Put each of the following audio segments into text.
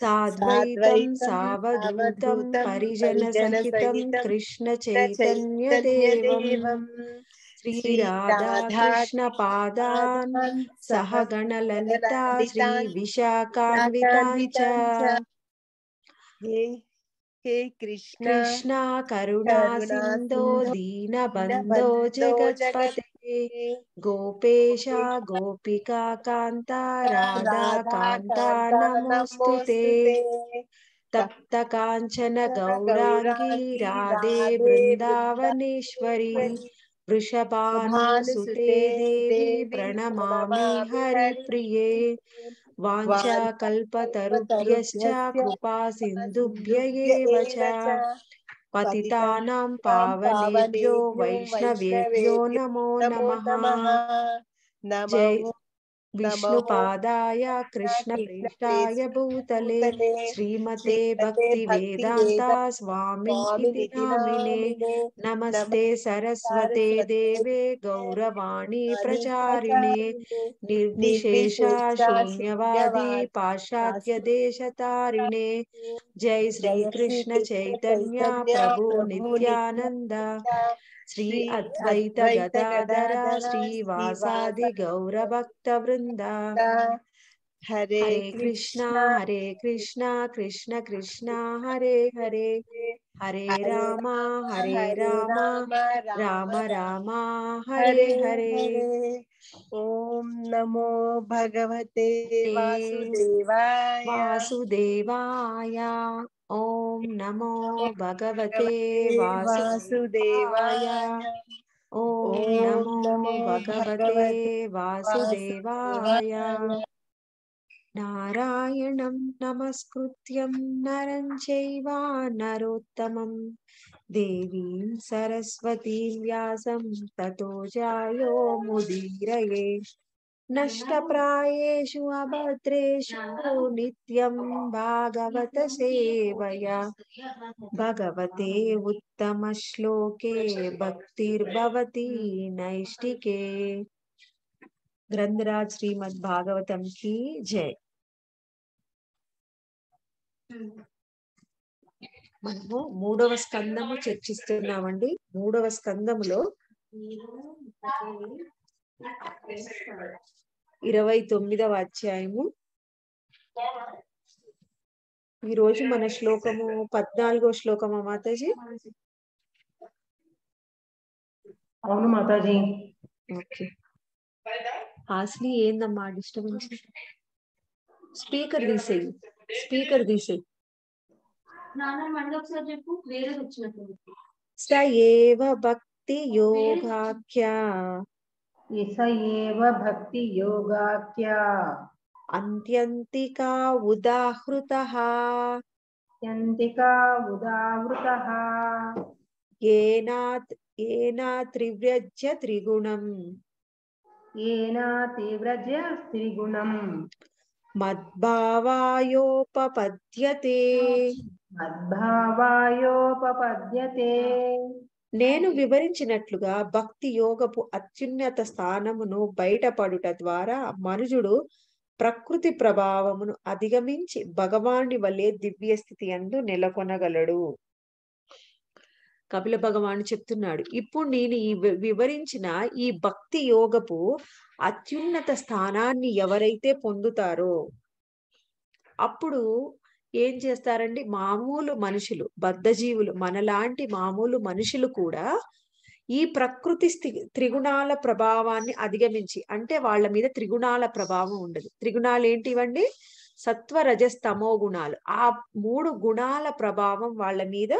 साद्वैतं सावधूतं परिजनसहितं कृष्णचैतन्यदेवम् श्रीराधाकृष्णपादान् सह गणललिता श्रीविशाखान्विताञ्च हे कृष्ण कृष्णा करुणा सिन्धो दीनबन्धो जगत्पते गोपेशा गोपिका कान्ता राधा कांता नमोऽस्तु ते तप्तकाञ्चन गौराङ्गी राधे वृन्दावनेश्वरी वृषभानुसुते देवी प्रणमामि हरिप्रिये वाञ्छा कल्पतरुभ्यश्च कृपा सिन्धुभ्य पतितानां पावनेभ्यो वैष्णवेभ्यो नमो नमः जय विष्णुपादाय कृष्णप्रेष्ठाय भूतले श्रीमते भक्तिवेदान्ता स्वामिनि नामिने नमस्ते सरस्वते देवे गौरवाणी प्रचारिणे निर्निशेषा शून्यवादी पाश्चात्यदेशतारिणे जय श्री कृष्ण चैतन्य प्रभु नित्यानन्द श्री अद्वैत गदाधर श्रीवासादि वृंद हरे कृष्णा हरे कृष्णा कृष्ण कृष्णा हरे हरे हरे रामा हरे रामा राम रामा हरे हरे ओम नमो भगवते वासुदेवाय वासुदेवाय ओम नमो भगवते वासुदेवाय ओम नमो भगवते वासुदेवाय नारायण नमस्कृत नर चैव नरोत्तमं देवीं सरस्वतीं व्यासं ततो जायो मुदीरये नष्टप्रायेषु अभद्रेषु नित्यं भागवतसेवया भगवते उत्तमश्लोके भक्तिर्भवती नैष्टिके గ్రంథరాజ్ శ్రీమద్ భాగవతం కి జై మనము మూడవ స్కందము చర్చిస్తున్నామండి మూడవ స్కందములో ఇరవై తొమ్మిదవ అధ్యాయము ఈ రోజు మన శ్లోకము పద్నాలుగో శ్లోకమా మాతాజీ అవును మాతాజీ ఓకే హాస్ని ఏందమ్మా డిస్టర్బెన్స్ స్పీకర్ తీసేయి స్పీకర్ తీసేయి సేవ భక్తి యోగాఖ్యా భక్తి యోగాఖ్యా అంత్యంతికా ఉదాహృత అంత్యంతికా ఉదాహృత ఏనా ఏనా త్రివ్యజ్య త్రిగుణం येनातिव्रजस्त्रिगुणम् మద్భావాయోపపద్యతే మద్భావాయోపపద్యతే నేను వివరించినట్లుగా భక్తి యోగపు అత్యున్నత స్థానమును బయటపడుట ద్వారా మనుజుడు ప్రకృతి ప్రభావమును అధిగమించి భగవాన్ని వలె దివ్య స్థితి అందు నెలకొనగలడు కపిల భగవాను చెప్తున్నాడు ఇప్పుడు నేను ఈ వివరించిన ఈ భక్తి యోగపు అత్యున్నత స్థానాన్ని ఎవరైతే పొందుతారో అప్పుడు ఏం చేస్తారండి మామూలు మనుషులు బద్ధజీవులు మనలాంటి మామూలు మనుషులు కూడా ఈ ప్రకృతి త్రిగుణాల ప్రభావాన్ని అధిగమించి అంటే వాళ్ళ మీద త్రిగుణాల ప్రభావం ఉండదు త్రిగుణాలు ఏంటివండి సత్వ రజస్తమో గుణాలు ఆ మూడు గుణాల ప్రభావం వాళ్ళ మీద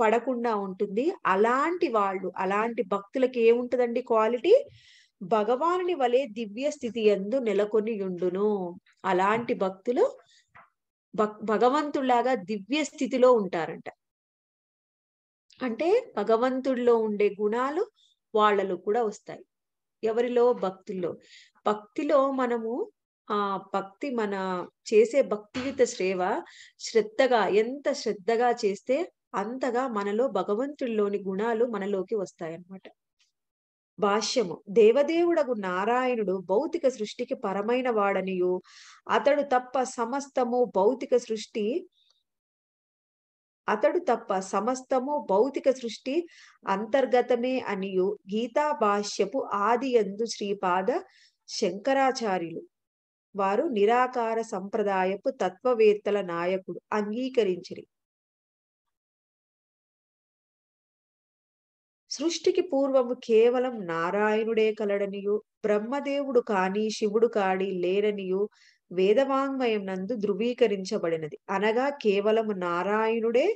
పడకుండా ఉంటుంది అలాంటి వాళ్ళు అలాంటి భక్తులకి ఏముంటదండి క్వాలిటీ భగవాని వలె దివ్య స్థితి ఎందు నెలకొని ఉండును అలాంటి భక్తులు భగవంతుడిలాగా దివ్య స్థితిలో ఉంటారంట అంటే భగవంతుడిలో ఉండే గుణాలు వాళ్ళలో కూడా వస్తాయి ఎవరిలో భక్తుల్లో భక్తిలో మనము ఆ భక్తి మన చేసే భక్తియుత సేవ శ్రద్ధగా ఎంత శ్రద్ధగా చేస్తే అంతగా మనలో భగవంతుల్లోని గుణాలు మనలోకి వస్తాయన్నమాట భాష్యము దేవదేవుడగు నారాయణుడు భౌతిక సృష్టికి పరమైన వాడనియు అతడు తప్ప సమస్తము భౌతిక సృష్టి అతడు తప్ప సమస్తము భౌతిక సృష్టి అంతర్గతమే అనియు గీతా భాష్యపు ఆది ఎందు శ్రీపాద శంకరాచార్యులు వారు నిరాకార సంప్రదాయపు తత్వవేత్తల నాయకుడు అంగీకరించిరి సృష్టికి పూర్వము కేవలం నారాయణుడే కలడనియు బ్రహ్మదేవుడు కాని శివుడు కాడి లేరనియు వేదవాంగ్మయం నందు ధృవీకరించబడినది అనగా కేవలము నారాయణుడే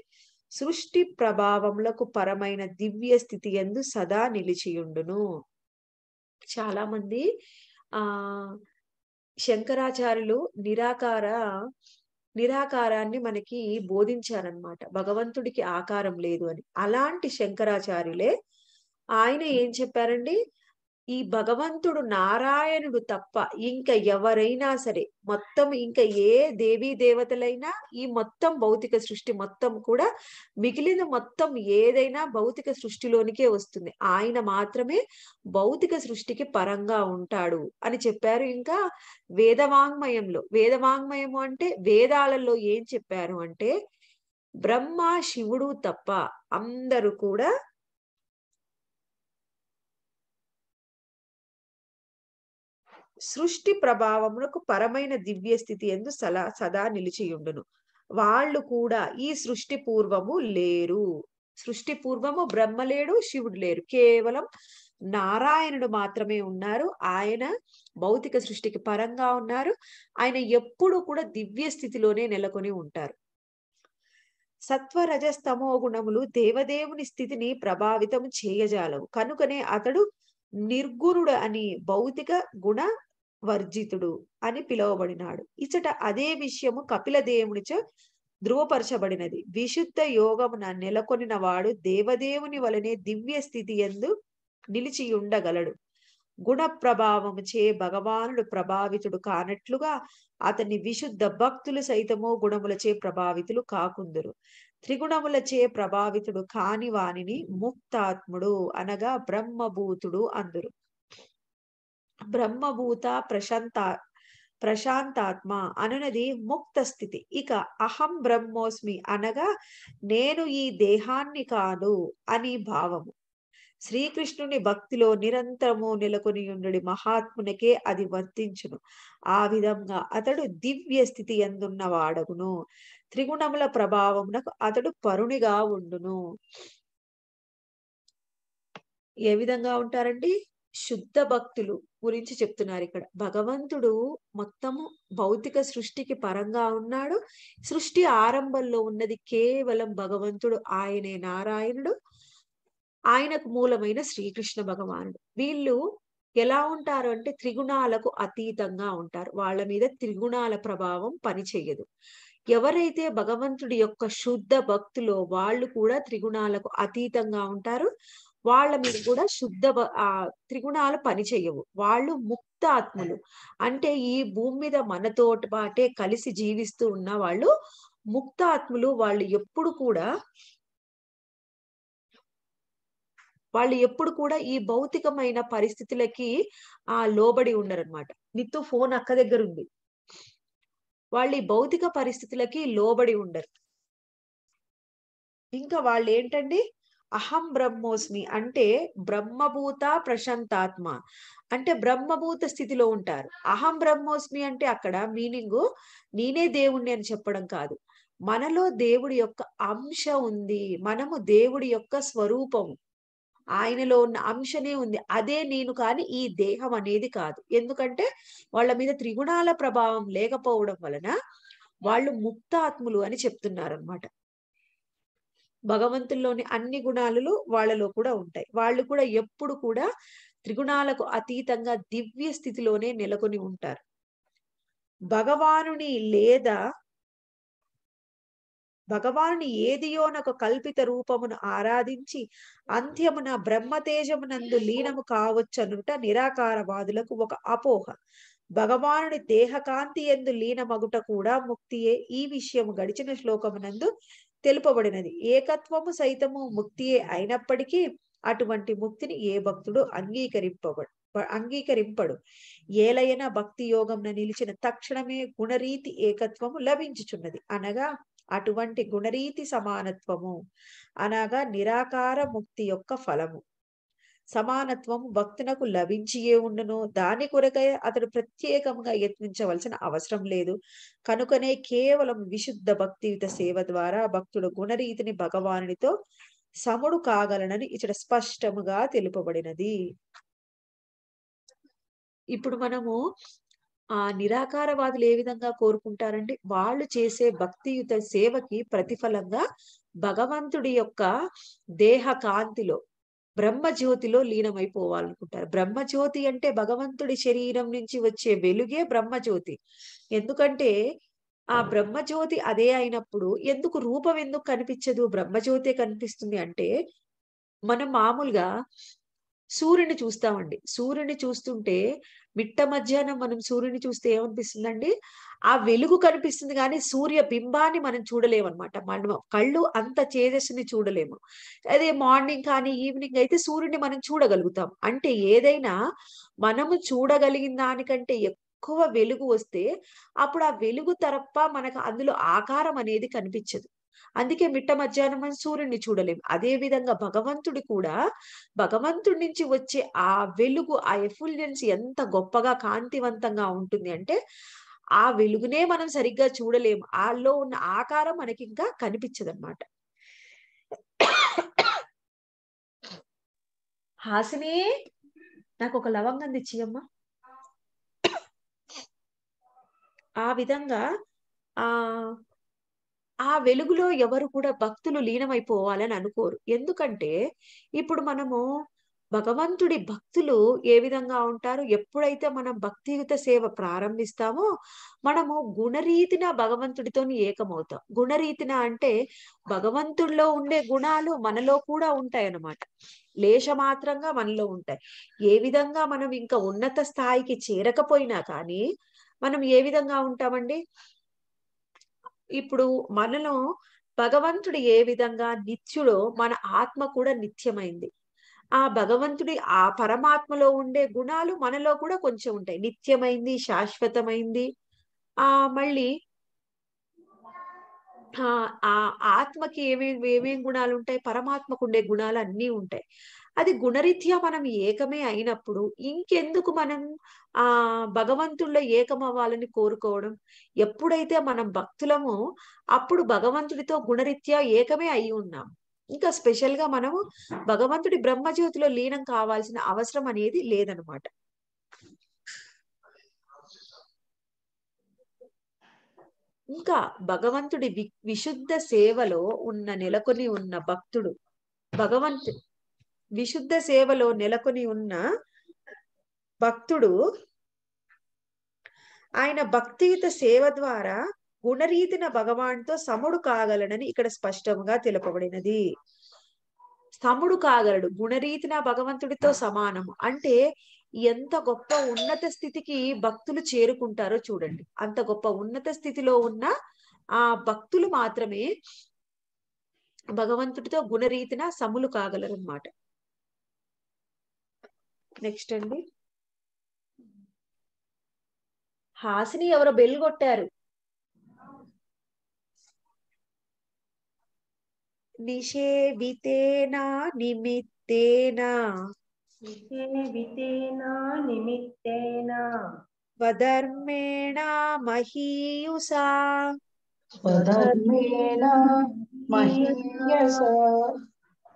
సృష్టి ప్రభావములకు పరమైన దివ్య స్థితి ఎందు సదా నిలిచియుండును చాలా మంది ఆ శంకరాచార్యులు నిరాకార నిరాకారాన్ని మనకి బోధించారనమాట భగవంతుడికి ఆకారం లేదు అని అలాంటి శంకరాచార్యులే ఆయన ఏం చెప్పారండి ఈ భగవంతుడు నారాయణుడు తప్ప ఇంకా ఎవరైనా సరే మొత్తం ఇంకా ఏ దేవీ దేవతలైనా ఈ మొత్తం భౌతిక సృష్టి మొత్తం కూడా మిగిలిన మొత్తం ఏదైనా భౌతిక సృష్టిలోనికే వస్తుంది ఆయన మాత్రమే భౌతిక సృష్టికి పరంగా ఉంటాడు అని చెప్పారు ఇంకా వేదవాంగ్మయంలో వేదవాంగ్మయము అంటే వేదాలలో ఏం చెప్పారు అంటే బ్రహ్మ శివుడు తప్ప అందరూ కూడా సృష్టి ప్రభావమునకు పరమైన దివ్య స్థితి ఎందు సలా సదా నిలిచియుండును వాళ్ళు కూడా ఈ సృష్టి పూర్వము లేరు సృష్టి పూర్వము బ్రహ్మ లేడు శివుడు లేరు కేవలం నారాయణుడు మాత్రమే ఉన్నారు ఆయన భౌతిక సృష్టికి పరంగా ఉన్నారు ఆయన ఎప్పుడు కూడా దివ్య స్థితిలోనే నెలకొని ఉంటారు సత్వరజస్తమో గుణములు దేవదేవుని స్థితిని ప్రభావితం చేయజాలవు కనుకనే అతడు నిర్గుణుడు అని భౌతిక గుణ వర్జితుడు అని పిలువబడినాడు ఇచ్చట అదే విషయము కపిల దేవునిచో ధృవపరచబడినది విశుద్ధ యోగమున నెలకొనిన వాడు దేవదేవుని వలనే దివ్య స్థితి ఎందు నిలిచి ఉండగలడు గుణ చే భగవానుడు ప్రభావితుడు కానట్లుగా అతని విశుద్ధ భక్తులు సైతము గుణములచే ప్రభావితులు కాకుందురు త్రిగుణములచే ప్రభావితుడు కాని వానిని ముక్తాత్ముడు అనగా బ్రహ్మభూతుడు అందురు బ్రహ్మభూత ప్రశాంత ప్రశాంతాత్మ అనునది ముక్త స్థితి ఇక అహం బ్రహ్మోస్మి అనగా నేను ఈ దేహాన్ని కాను అని భావము శ్రీకృష్ణుని భక్తిలో నిరంతరము నెలకొని ఉండడి మహాత్మునికే అది వర్తించును ఆ విధంగా అతడు దివ్య స్థితి ఎందున్న వాడగును త్రిగుణముల ప్రభావమునకు అతడు పరునిగా ఉండును ఏ విధంగా ఉంటారండి శుద్ధ భక్తులు గురించి చెప్తున్నారు ఇక్కడ భగవంతుడు మొత్తము భౌతిక సృష్టికి పరంగా ఉన్నాడు సృష్టి ఆరంభంలో ఉన్నది కేవలం భగవంతుడు ఆయనే నారాయణుడు ఆయనకు మూలమైన శ్రీకృష్ణ భగవానుడు వీళ్ళు ఎలా ఉంటారు అంటే త్రిగుణాలకు అతీతంగా ఉంటారు వాళ్ళ మీద త్రిగుణాల ప్రభావం పనిచేయదు ఎవరైతే భగవంతుడి యొక్క శుద్ధ భక్తులో వాళ్ళు కూడా త్రిగుణాలకు అతీతంగా ఉంటారు వాళ్ళ మీద కూడా శుద్ధ ఆ త్రిగుణాలు పనిచేయవు వాళ్ళు ముక్త ఆత్మలు అంటే ఈ భూమి మీద మనతో పాటే కలిసి జీవిస్తూ ఉన్న వాళ్ళు ముక్త ఆత్మలు వాళ్ళు ఎప్పుడు కూడా వాళ్ళు ఎప్పుడు కూడా ఈ భౌతికమైన పరిస్థితులకి ఆ లోబడి ఉండరనమాట నిత్తు ఫోన్ అక్క దగ్గర ఉంది వాళ్ళు ఈ భౌతిక పరిస్థితులకి లోబడి ఉండరు ఇంకా వాళ్ళు ఏంటండి అహం బ్రహ్మోస్మి అంటే బ్రహ్మభూత ప్రశాంతాత్మ అంటే బ్రహ్మభూత స్థితిలో ఉంటారు అహం బ్రహ్మోస్మి అంటే అక్కడ మీనింగ్ నేనే దేవుణ్ణి అని చెప్పడం కాదు మనలో దేవుడి యొక్క అంశ ఉంది మనము దేవుడి యొక్క స్వరూపము ఆయనలో ఉన్న అంశనే ఉంది అదే నేను కానీ ఈ దేహం అనేది కాదు ఎందుకంటే వాళ్ళ మీద త్రిగుణాల ప్రభావం లేకపోవడం వలన వాళ్ళు ముక్తాత్ములు అని చెప్తున్నారు అనమాట భగవంతుల్లోని అన్ని గుణాలు వాళ్ళలో కూడా ఉంటాయి వాళ్ళు కూడా ఎప్పుడు కూడా త్రిగుణాలకు అతీతంగా దివ్య స్థితిలోనే నెలకొని ఉంటారు భగవానుని లేదా భగవానుని ఏదియోనొక కల్పిత రూపమును ఆరాధించి అంత్యమున బ్రహ్మతేజమునందు లీనము కావచ్చనుట నిరాకారవాదులకు ఒక అపోహ భగవానుని దేహకాంతి ఎందు లీనమగుట కూడా ముక్తియే ఈ విషయము గడిచిన శ్లోకమునందు తెలుపబడినది ఏకత్వము సైతము ముక్తియే అయినప్పటికీ అటువంటి ముక్తిని ఏ భక్తుడు అంగీకరింపబడు అంగీకరింపడు ఏలైనా భక్తి యోగం నిలిచిన తక్షణమే గుణరీతి ఏకత్వము లభించుచున్నది అనగా అటువంటి గుణరీతి సమానత్వము అనగా నిరాకార ముక్తి యొక్క ఫలము సమానత్వం భక్తునకు లభించియే ఉండును దాని కొరకే అతడు ప్రత్యేకంగా యత్నించవలసిన అవసరం లేదు కనుకనే కేవలం విశుద్ధ భక్తియుత సేవ ద్వారా భక్తుడు గుణరీతిని భగవానునితో సముడు కాగలనని ఇచ్చట స్పష్టముగా తెలుపబడినది ఇప్పుడు మనము ఆ నిరాకారవాదులు ఏ విధంగా కోరుకుంటారండి వాళ్ళు చేసే భక్తియుత సేవకి ప్రతిఫలంగా భగవంతుడి యొక్క దేహ కాంతిలో బ్రహ్మజ్యోతిలో లీనమైపోవాలనుకుంటారు బ్రహ్మజ్యోతి అంటే భగవంతుడి శరీరం నుంచి వచ్చే వెలుగే బ్రహ్మజ్యోతి ఎందుకంటే ఆ బ్రహ్మజ్యోతి అదే అయినప్పుడు ఎందుకు రూపం ఎందుకు కనిపించదు బ్రహ్మజ్యోతే కనిపిస్తుంది అంటే మనం మామూలుగా సూర్యుని చూస్తామండి సూర్యుని చూస్తుంటే మిట్ట మధ్యాహ్నం మనం సూర్యుని చూస్తే ఏమనిపిస్తుందండి ఆ వెలుగు కనిపిస్తుంది కానీ సూర్య బింబాన్ని మనం చూడలేమన్నమాట మనం కళ్ళు అంత చేజస్సుని చూడలేము అదే మార్నింగ్ కానీ ఈవినింగ్ అయితే సూర్యుని మనం చూడగలుగుతాం అంటే ఏదైనా మనము చూడగలిగిన దానికంటే ఎక్కువ వెలుగు వస్తే అప్పుడు ఆ వెలుగు తరప్ప మనకు అందులో ఆకారం అనేది కనిపించదు అందుకే మిట్ట మధ్యాహ్నం అని సూర్యుడిని చూడలేము అదే విధంగా భగవంతుడు కూడా భగవంతుడి నుంచి వచ్చే ఆ వెలుగు ఆ ఎఫుల్యన్స్ ఎంత గొప్పగా కాంతివంతంగా ఉంటుంది అంటే ఆ వెలుగునే మనం సరిగ్గా చూడలేము ఆలో ఉన్న ఆకారం మనకి ఇంకా అనమాట హాసిని నాకు ఒక లవంగం తెచ్చియమ్మా ఆ విధంగా ఆ ఆ వెలుగులో ఎవరు కూడా భక్తులు లీనమైపోవాలని అనుకోరు ఎందుకంటే ఇప్పుడు మనము భగవంతుడి భక్తులు ఏ విధంగా ఉంటారు ఎప్పుడైతే మనం భక్తియుత సేవ ప్రారంభిస్తామో మనము గుణరీతిన భగవంతుడితో ఏకమవుతాం గుణరీతిన అంటే భగవంతుడిలో ఉండే గుణాలు మనలో కూడా ఉంటాయి అన్నమాట లేశమాత్రంగా మనలో ఉంటాయి ఏ విధంగా మనం ఇంకా ఉన్నత స్థాయికి చేరకపోయినా కానీ మనం ఏ విధంగా ఉంటామండి ఇప్పుడు మనలో భగవంతుడు ఏ విధంగా నిత్యుడో మన ఆత్మ కూడా నిత్యమైంది ఆ భగవంతుడి ఆ పరమాత్మలో ఉండే గుణాలు మనలో కూడా కొంచెం ఉంటాయి నిత్యమైంది శాశ్వతమైంది ఆ మళ్ళీ ఆ ఆత్మకి ఏమేమి ఏమేమి గుణాలు ఉంటాయి పరమాత్మకు ఉండే గుణాలు అన్నీ ఉంటాయి అది గుణరీత్యా మనం ఏకమే అయినప్పుడు ఇంకెందుకు మనం ఆ భగవంతుళ్ళ ఏకం అవ్వాలని కోరుకోవడం ఎప్పుడైతే మనం భక్తులమో అప్పుడు భగవంతుడితో గుణరీత్యా ఏకమే అయి ఉన్నాం ఇంకా స్పెషల్ గా మనము భగవంతుడి బ్రహ్మజ్యోతిలో లీనం కావాల్సిన అవసరం అనేది లేదనమాట ఇంకా భగవంతుడి విశుద్ధ సేవలో ఉన్న నెలకొని ఉన్న భక్తుడు భగవంతు విశుద్ధ సేవలో నెలకొని ఉన్న భక్తుడు ఆయన భక్తియుత సేవ ద్వారా గుణరీతిన భగవాన్తో సముడు కాగలడని ఇక్కడ స్పష్టంగా తెలుపబడినది సముడు కాగలడు గుణరీతిన భగవంతుడితో సమానము అంటే ఎంత గొప్ప ఉన్నత స్థితికి భక్తులు చేరుకుంటారో చూడండి అంత గొప్ప ఉన్నత స్థితిలో ఉన్న ఆ భక్తులు మాత్రమే భగవంతుడితో గుణరీతిన సములు కాగలరు అన్నమాట నెక్స్ట్ అండి హాసిని ఎవరో బెల్ కొట్టారు నిషేవితేనా నిమిత్తేనా నిషేవితేనా నిమిత్తేనా స్వధర్మేణ మహీయుసా స్వధర్మేణ మహీయుసా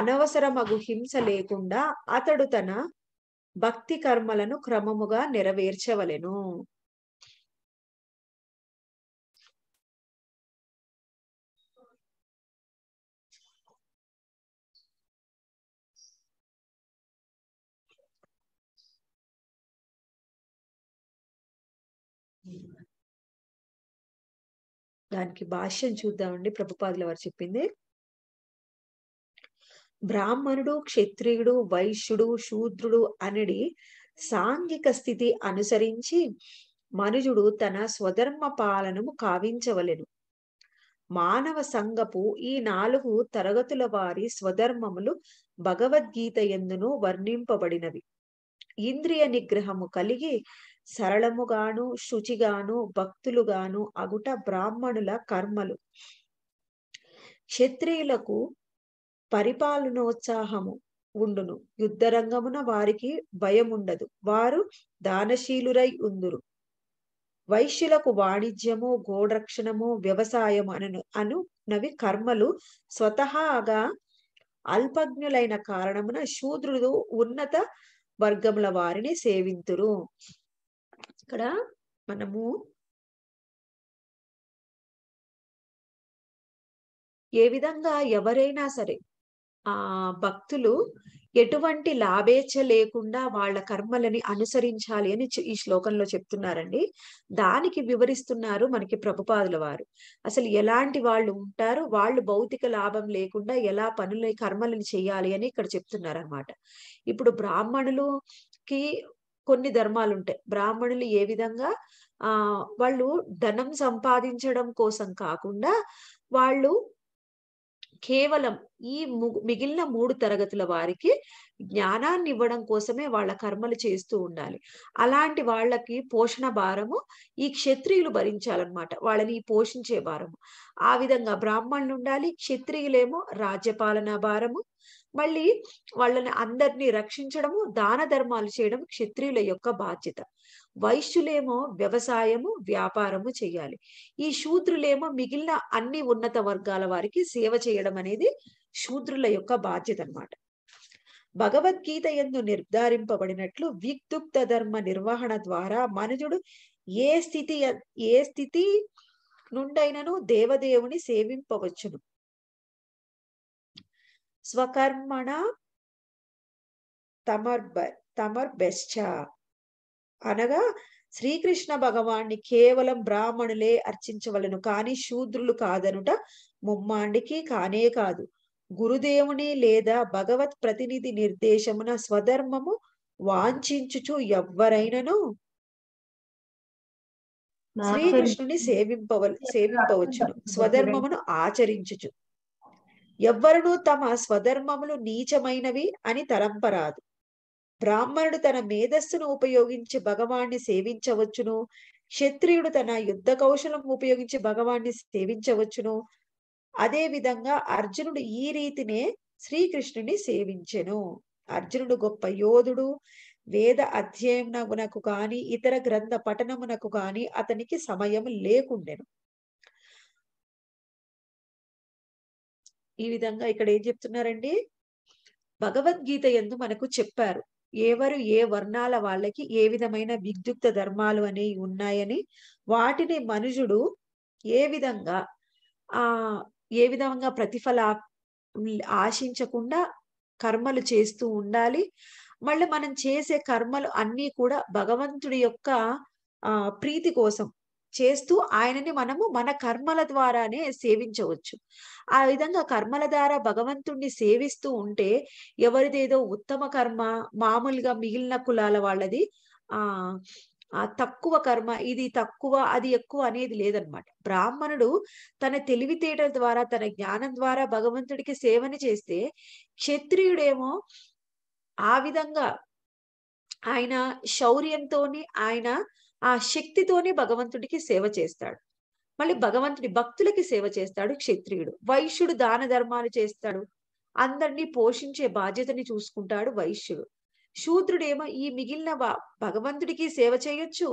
అనవసరమగు హింస లేకుండా అతడు తన భక్తి కర్మలను క్రమముగా నెరవేర్చవలెను దానికి భాష్యం చూద్దామండి ప్రభుపాదుల వారు చెప్పింది బ్రాహ్మణుడు క్షత్రియుడు వైశ్యుడు శూద్రుడు అనడి సాంఘిక స్థితి అనుసరించి మనుజుడు తన స్వధర్మ పాలనము కావించవలెను మానవ సంగపు ఈ నాలుగు తరగతుల వారి స్వధర్మములు భగవద్గీత ఎందును వర్ణింపబడినవి ఇంద్రియ నిగ్రహము కలిగి సరళముగాను శుచిగాను భక్తులుగాను అగుట బ్రాహ్మణుల కర్మలు క్షత్రియులకు పరిపాలనోత్సాహము ఉండును యుద్ధరంగమున వారికి భయం ఉండదు వారు దానశీలురై ఉందురు వైశ్యులకు వాణిజ్యము గోరక్షణము వ్యవసాయం అను అనునవి కర్మలు స్వతహాగా అల్పజ్ఞులైన కారణమున శూద్రుడు ఉన్నత వర్గముల వారిని సేవింతురు ఇక్కడ మనము ఏ విధంగా ఎవరైనా సరే ఆ భక్తులు ఎటువంటి లాభేచ్ఛ లేకుండా వాళ్ళ కర్మలని అనుసరించాలి అని ఈ శ్లోకంలో చెప్తున్నారండి దానికి వివరిస్తున్నారు మనకి ప్రభుపాదుల వారు అసలు ఎలాంటి వాళ్ళు ఉంటారు వాళ్ళు భౌతిక లాభం లేకుండా ఎలా పనులు కర్మలను చేయాలి అని ఇక్కడ చెప్తున్నారు అనమాట ఇప్పుడు కి కొన్ని ధర్మాలు ఉంటాయి బ్రాహ్మణులు ఏ విధంగా ఆ వాళ్ళు ధనం సంపాదించడం కోసం కాకుండా వాళ్ళు కేవలం ఈ మిగిలిన మూడు తరగతుల వారికి జ్ఞానాన్ని ఇవ్వడం కోసమే వాళ్ళ కర్మలు చేస్తూ ఉండాలి అలాంటి వాళ్ళకి పోషణ భారము ఈ క్షత్రియులు భరించాలన్నమాట వాళ్ళని పోషించే భారము ఆ విధంగా బ్రాహ్మణులు ఉండాలి క్షత్రియులేమో రాజ్యపాలన భారము మళ్ళీ వాళ్ళని అందరినీ రక్షించడము దాన ధర్మాలు చేయడం క్షత్రియుల యొక్క బాధ్యత వైశ్యులేమో వ్యవసాయము వ్యాపారము చేయాలి ఈ శూద్రులేమో మిగిలిన అన్ని ఉన్నత వర్గాల వారికి సేవ చేయడం అనేది శూద్రుల యొక్క బాధ్యత అనమాట భగవద్గీత ఎందు నిర్ధారింపబడినట్లు విక్తుక్త ధర్మ నిర్వహణ ద్వారా మనుజుడు ఏ స్థితి ఏ స్థితి నుండైనను దేవదేవుని సేవింపవచ్చును స్వకర్మణ తమర్బ తమర్బెశ్చ అనగా శ్రీకృష్ణ భగవాన్ని కేవలం బ్రాహ్మణులే అర్చించవలను కానీ శూద్రులు కాదనుట ముమ్మాండికి కానే కాదు గురుదేవుని లేదా భగవత్ ప్రతినిధి నిర్దేశమున స్వధర్మము వాంఛించుచు ఎవ్వరైనను శ్రీకృష్ణుని సేవింపవ సేవింపవచ్చును స్వధర్మమును ఆచరించుచు ఎవ్వరూ తమ స్వధర్మములు నీచమైనవి అని తలంపరాదు బ్రాహ్మణుడు తన మేధస్సును ఉపయోగించి భగవాన్ని సేవించవచ్చును క్షత్రియుడు తన యుద్ధ కౌశలం ఉపయోగించి భగవాన్ని సేవించవచ్చును అదే విధంగా అర్జునుడు ఈ రీతినే శ్రీకృష్ణుని సేవించెను అర్జునుడు గొప్ప యోధుడు వేద అధ్యయనమునకు గాని ఇతర గ్రంథ పఠనమునకు గాని అతనికి సమయం లేకుండెను ఈ విధంగా ఇక్కడ ఏం చెప్తున్నారండి భగవద్గీత ఎందు మనకు చెప్పారు ఎవరు ఏ వర్ణాల వాళ్ళకి ఏ విధమైన విద్యుక్త ధర్మాలు అనేవి ఉన్నాయని వాటిని మనుషుడు ఏ విధంగా ఆ ఏ విధంగా ప్రతిఫల ఆశించకుండా కర్మలు చేస్తూ ఉండాలి మళ్ళీ మనం చేసే కర్మలు అన్నీ కూడా భగవంతుడి యొక్క ఆ ప్రీతి కోసం చేస్తూ ఆయనని మనము మన కర్మల ద్వారానే సేవించవచ్చు ఆ విధంగా కర్మల ద్వారా భగవంతుణ్ణి సేవిస్తూ ఉంటే ఎవరిదేదో ఉత్తమ కర్మ మామూలుగా మిగిలిన కులాల వాళ్ళది ఆ తక్కువ కర్మ ఇది తక్కువ అది ఎక్కువ అనేది లేదనమాట బ్రాహ్మణుడు తన తెలివితేటల ద్వారా తన జ్ఞానం ద్వారా భగవంతుడికి సేవని చేస్తే క్షత్రియుడేమో ఆ విధంగా ఆయన శౌర్యంతోని ఆయన ఆ శక్తితోనే భగవంతుడికి సేవ చేస్తాడు మళ్ళీ భగవంతుడి భక్తులకి సేవ చేస్తాడు క్షత్రియుడు వైశ్యుడు దాన ధర్మాలు చేస్తాడు అందరినీ పోషించే బాధ్యతని చూసుకుంటాడు వైశ్యుడు శూద్రుడేమో ఈ మిగిలిన భగవంతుడికి సేవ చేయొచ్చు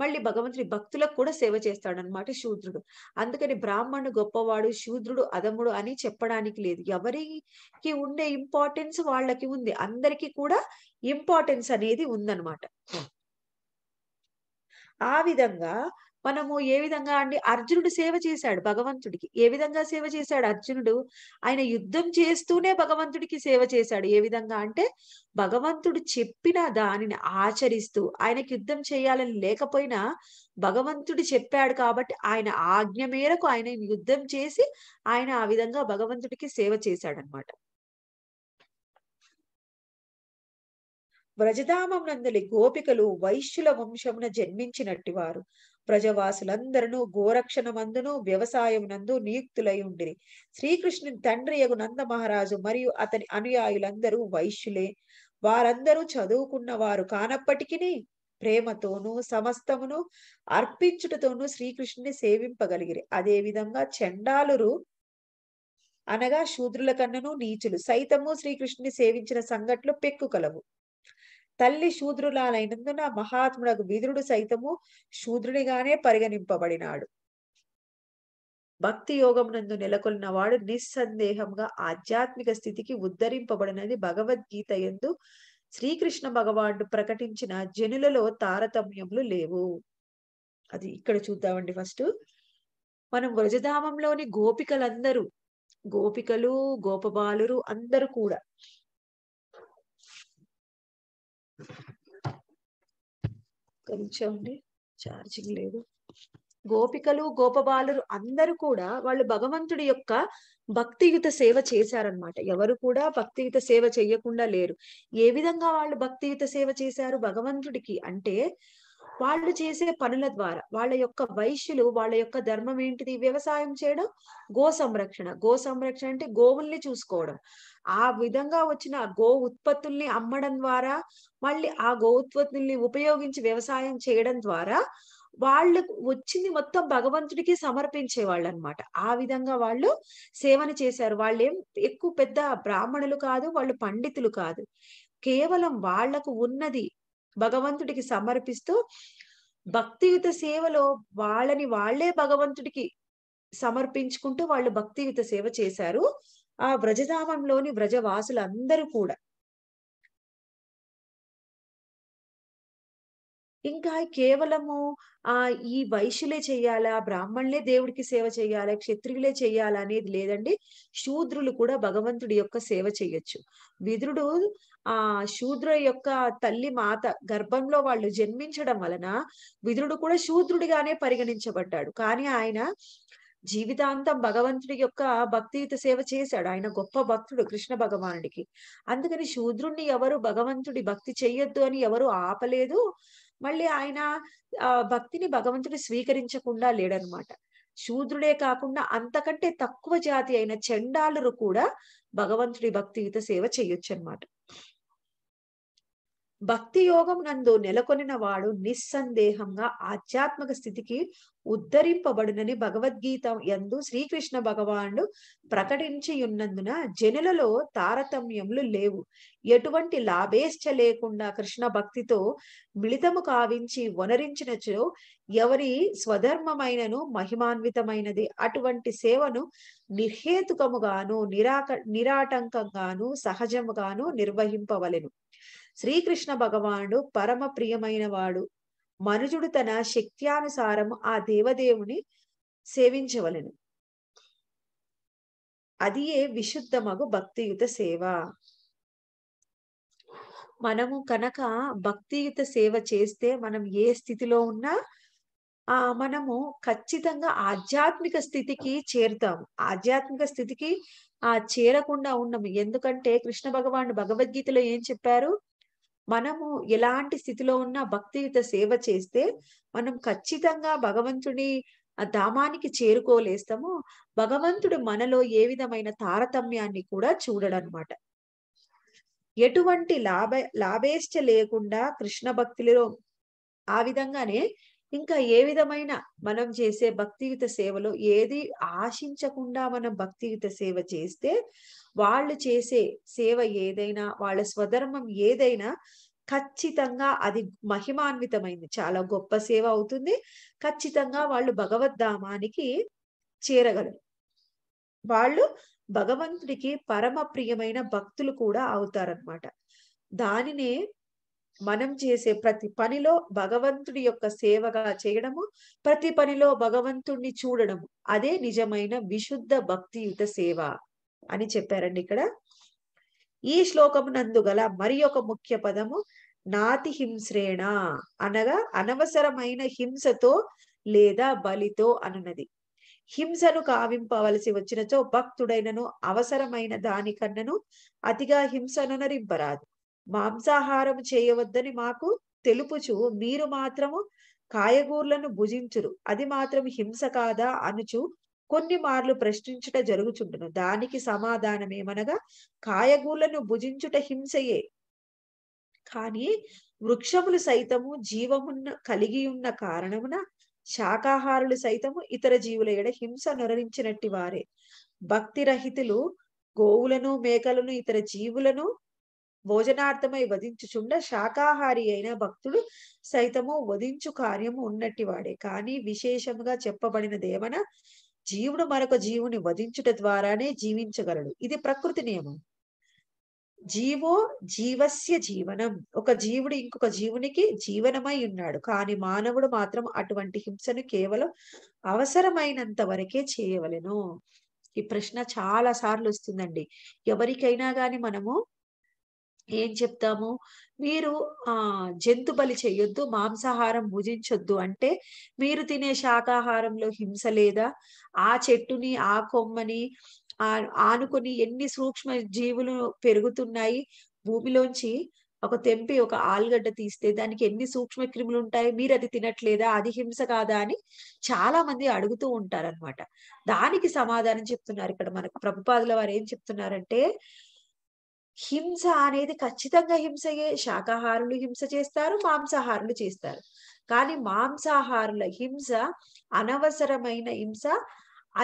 మళ్ళీ భగవంతుడి భక్తులకు కూడా సేవ చేస్తాడు అనమాట శూద్రుడు అందుకని బ్రాహ్మణుడు గొప్పవాడు శూద్రుడు అదముడు అని చెప్పడానికి లేదు ఎవరికి ఉండే ఇంపార్టెన్స్ వాళ్ళకి ఉంది అందరికీ కూడా ఇంపార్టెన్స్ అనేది ఉందన్నమాట ఆ విధంగా మనము ఏ విధంగా అండి అర్జునుడు సేవ చేశాడు భగవంతుడికి ఏ విధంగా సేవ చేశాడు అర్జునుడు ఆయన యుద్ధం చేస్తూనే భగవంతుడికి సేవ చేశాడు ఏ విధంగా అంటే భగవంతుడు చెప్పిన దానిని ఆచరిస్తూ ఆయనకి యుద్ధం చేయాలని లేకపోయినా భగవంతుడు చెప్పాడు కాబట్టి ఆయన ఆజ్ఞ మేరకు ఆయన యుద్ధం చేసి ఆయన ఆ విధంగా భగవంతుడికి సేవ చేశాడనమాట వ్రజధామమునందలి గోపికలు వైశ్యుల వంశమున జన్మించినట్టివారు ప్రజవాసులందరూ గోరక్షణమందును వ్యవసాయమునందు నియుక్తులై ఉండిరి శ్రీకృష్ణుని తండ్రి యగు నంద మహారాజు మరియు అతని అనుయాయులందరూ వైశ్యులే వారందరూ చదువుకున్న వారు కానప్పటికీ ప్రేమతోనూ సమస్తమును అర్పించుటతోనూ శ్రీకృష్ణుని సేవింపగలిగిరి అదే విధంగా చండాలురు అనగా శూద్రుల కన్నను నీచులు సైతము శ్రీకృష్ణుని సేవించిన సంఘట్లు పెక్కు కలవు తల్లి శూద్రులాలైనందున మహాత్ముడు బిదురుడు సైతము శూద్రునిగానే పరిగణింపబడినాడు భక్తి యోగమునందు నెలకొల్లిన వాడు నిస్సందేహంగా ఆధ్యాత్మిక స్థితికి ఉద్ధరింపబడినది భగవద్గీత ఎందు శ్రీకృష్ణ భగవానుడు ప్రకటించిన జనులలో తారతమ్యములు లేవు అది ఇక్కడ చూద్దామండి ఫస్ట్ మనం వ్రజధామంలోని గోపికలందరూ గోపికలు గోపబాలురు అందరూ కూడా ఒక్క ఛార్జింగ్ లేదు గోపికలు గోపబాలు అందరూ కూడా వాళ్ళు భగవంతుడి యొక్క భక్తియుత సేవ చేశారనమాట ఎవరు కూడా భక్తియుత సేవ చేయకుండా లేరు ఏ విధంగా వాళ్ళు భక్తియుత సేవ చేశారు భగవంతుడికి అంటే వాళ్ళు చేసే పనుల ద్వారా వాళ్ళ యొక్క వైశ్యులు వాళ్ళ యొక్క ధర్మం ఏంటిది వ్యవసాయం చేయడం గో సంరక్షణ గో సంరక్షణ అంటే గోవుల్ని చూసుకోవడం ఆ విధంగా వచ్చిన గో ఉత్పత్తుల్ని అమ్మడం ద్వారా మళ్ళీ ఆ గో ఉత్పత్తుల్ని ఉపయోగించి వ్యవసాయం చేయడం ద్వారా వాళ్ళకు వచ్చింది మొత్తం భగవంతుడికి సమర్పించే వాళ్ళు అనమాట ఆ విధంగా వాళ్ళు సేవన చేశారు వాళ్ళు ఏం ఎక్కువ పెద్ద బ్రాహ్మణులు కాదు వాళ్ళు పండితులు కాదు కేవలం వాళ్లకు ఉన్నది భగవంతుడికి సమర్పిస్తూ భక్తియుత సేవలో వాళ్ళని వాళ్లే భగవంతుడికి సమర్పించుకుంటూ వాళ్ళు భక్తియుత సేవ చేశారు ఆ వ్రజధామంలోని వ్రజవాసులందరూ కూడా ఇంకా కేవలము ఆ ఈ వైశ్యులే చేయాలా బ్రాహ్మణులే దేవుడికి సేవ చేయాలా క్షత్రియులే చేయాలా అనేది లేదండి శూద్రులు కూడా భగవంతుడి యొక్క సేవ చేయొచ్చు విదురుడు ఆ శూద్ర యొక్క తల్లి మాత గర్భంలో వాళ్ళు జన్మించడం వలన విదురుడు కూడా శూద్రుడిగానే పరిగణించబడ్డాడు కానీ ఆయన జీవితాంతం భగవంతుడి యొక్క భక్తియుత సేవ చేశాడు ఆయన గొప్ప భక్తుడు కృష్ణ భగవానుడికి అందుకని శూద్రుణ్ణి ఎవరు భగవంతుడి భక్తి చెయ్యొద్దు అని ఎవరు ఆపలేదు మళ్ళీ ఆయన భక్తిని భగవంతుడు స్వీకరించకుండా లేడనమాట శూద్రుడే కాకుండా అంతకంటే తక్కువ జాతి అయిన చండాలురు కూడా భగవంతుడి భక్తియుత సేవ చేయొచ్చు అనమాట భక్తి యోగం నందు నెలకొనిన వాడు నిస్సందేహంగా ఆధ్యాత్మిక స్థితికి ఉద్ధరింపబడునని భగవద్గీత ఎందు శ్రీకృష్ణ భగవానుడు ప్రకటించియున్నందున జనులలో తారతమ్యములు లేవు ఎటువంటి లాభేచ్ఛ లేకుండా కృష్ణ భక్తితో మిళితము కావించి వనరించినచో ఎవరి స్వధర్మమైనను మహిమాన్వితమైనది అటువంటి సేవను నిర్హేతుకముగాను నిరాక నిరాటంకంగాను సహజముగాను నిర్వహింపవలెను శ్రీకృష్ణ భగవానుడు పరమ ప్రియమైన వాడు మనుజుడు తన శక్త్యానుసారము ఆ దేవదేవుని సేవించవలను అది ఏ విశుద్ధమగు భక్తియుత సేవ మనము కనుక భక్తియుత సేవ చేస్తే మనం ఏ స్థితిలో ఉన్నా ఆ మనము ఖచ్చితంగా ఆధ్యాత్మిక స్థితికి చేరుతాము ఆధ్యాత్మిక స్థితికి ఆ చేరకుండా ఉన్నాము ఎందుకంటే కృష్ణ భగవాను భగవద్గీతలో ఏం చెప్పారు మనము ఎలాంటి స్థితిలో ఉన్న భక్తియుత సేవ చేస్తే మనం ఖచ్చితంగా భగవంతుని ధామానికి చేరుకోలేస్తాము భగవంతుడు మనలో ఏ విధమైన తారతమ్యాన్ని కూడా చూడడనమాట ఎటువంటి లాభ లాభేష్ట లేకుండా కృష్ణ భక్తులలో ఆ విధంగానే ఇంకా ఏ విధమైన మనం చేసే భక్తియుత సేవలో ఏది ఆశించకుండా మనం భక్తియుత సేవ చేస్తే వాళ్ళు చేసే సేవ ఏదైనా వాళ్ళ స్వధర్మం ఏదైనా ఖచ్చితంగా అది మహిమాన్వితమైంది చాలా గొప్ప సేవ అవుతుంది ఖచ్చితంగా వాళ్ళు భగవద్ధామానికి చేరగలరు వాళ్ళు భగవంతుడికి పరమ ప్రియమైన భక్తులు కూడా అవుతారనమాట దానినే మనం చేసే ప్రతి పనిలో భగవంతుడి యొక్క సేవగా చేయడము ప్రతి పనిలో భగవంతుణ్ణి చూడడము అదే నిజమైన విశుద్ధ భక్తియుత సేవ అని చెప్పారండి ఇక్కడ ఈ నందు గల మరి ఒక ముఖ్య పదము నాతి హింస్రేణ అనగా అనవసరమైన హింసతో లేదా బలితో అనున్నది హింసను కావింపవలసి వచ్చినచో భక్తుడైనను అవసరమైన దానికన్నను అతిగా హింసను నరింపరాదు మాంసాహారం చేయవద్దని మాకు తెలుపుచు మీరు మాత్రము కాయగూర్లను భుజించురు అది మాత్రం హింస కాదా అనుచు కొన్ని మార్లు ప్రశ్నించుట జరుగుచుండును దానికి సమాధానం ఏమనగా కాయగూర్లను భుజించుట హింసయే కానీ వృక్షములు సైతము జీవమున్న కలిగి ఉన్న కారణమున శాకాహారులు సైతము ఇతర జీవుల ఎడ హింస నొరరించినట్టి వారే భక్తిరహితులు గోవులను మేకలను ఇతర జీవులను భోజనార్థమై వధించుచుండ శాకాహారి అయిన భక్తుడు సైతము వధించు కార్యము ఉన్నట్టివాడే కానీ విశేషముగా చెప్పబడినదేమన జీవుడు మరొక జీవుని వధించుట ద్వారానే జీవించగలడు ఇది ప్రకృతి నియమం జీవో జీవస్య జీవనం ఒక జీవుడు ఇంకొక జీవునికి జీవనమై ఉన్నాడు కానీ మానవుడు మాత్రం అటువంటి హింసను కేవలం అవసరమైనంత వరకే చేయవలెను ఈ ప్రశ్న చాలా సార్లు వస్తుందండి ఎవరికైనా గాని మనము ఏం చెప్తాము మీరు ఆ జంతు బలి చేయొద్దు మాంసాహారం భుజించొద్దు అంటే మీరు తినే శాకాహారంలో హింస లేదా ఆ చెట్టుని ఆ కొమ్మని ఆ ఆనుకొని ఎన్ని సూక్ష్మ జీవులు పెరుగుతున్నాయి భూమిలోంచి ఒక తెంపి ఒక ఆలుగడ్డ తీస్తే దానికి ఎన్ని సూక్ష్మ క్రిములు ఉంటాయి మీరు అది తినట్లేదా అది హింస కాదా అని చాలా మంది అడుగుతూ ఉంటారనమాట దానికి సమాధానం చెప్తున్నారు ఇక్కడ మనకు ప్రభుపాదుల వారు ఏం చెప్తున్నారంటే హింస అనేది ఖచ్చితంగా హింసయే శాకాహారులు హింస చేస్తారు మాంసాహారులు చేస్తారు కానీ మాంసాహారుల హింస అనవసరమైన హింస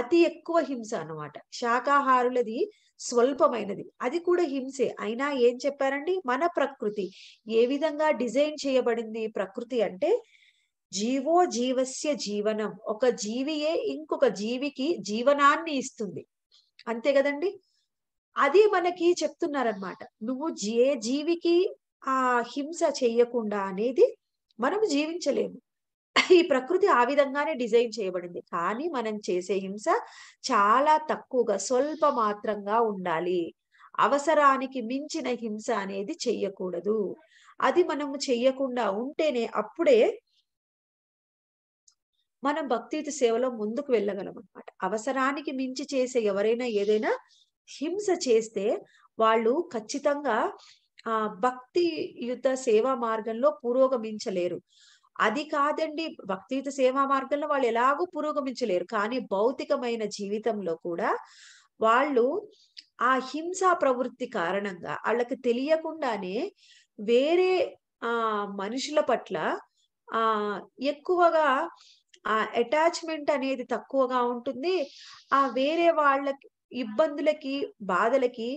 అతి ఎక్కువ హింస అనమాట శాకాహారులది స్వల్పమైనది అది కూడా హింసే అయినా ఏం చెప్పారండి మన ప్రకృతి ఏ విధంగా డిజైన్ చేయబడింది ప్రకృతి అంటే జీవో జీవస్య జీవనం ఒక జీవియే ఇంకొక జీవికి జీవనాన్ని ఇస్తుంది అంతే కదండి అది మనకి చెప్తున్నారనమాట నువ్వు ఏ జీవికి ఆ హింస చేయకుండా అనేది మనం జీవించలేము ఈ ప్రకృతి ఆ విధంగానే డిజైన్ చేయబడింది కానీ మనం చేసే హింస చాలా తక్కువగా స్వల్ప మాత్రంగా ఉండాలి అవసరానికి మించిన హింస అనేది చెయ్యకూడదు అది మనము చెయ్యకుండా ఉంటేనే అప్పుడే మనం భక్తి సేవలో ముందుకు వెళ్ళగలం అనమాట అవసరానికి మించి చేసే ఎవరైనా ఏదైనా హింస చేస్తే వాళ్ళు ఖచ్చితంగా ఆ భక్తి సేవా మార్గంలో పురోగమించలేరు అది కాదండి భక్తియుత సేవా మార్గంలో వాళ్ళు ఎలాగూ పురోగమించలేరు కానీ భౌతికమైన జీవితంలో కూడా వాళ్ళు ఆ హింసా ప్రవృత్తి కారణంగా వాళ్ళకి తెలియకుండానే వేరే ఆ మనుషుల పట్ల ఆ ఎక్కువగా ఆ అటాచ్మెంట్ అనేది తక్కువగా ఉంటుంది ఆ వేరే వాళ్ళకి ఇబ్బందులకి బాధలకి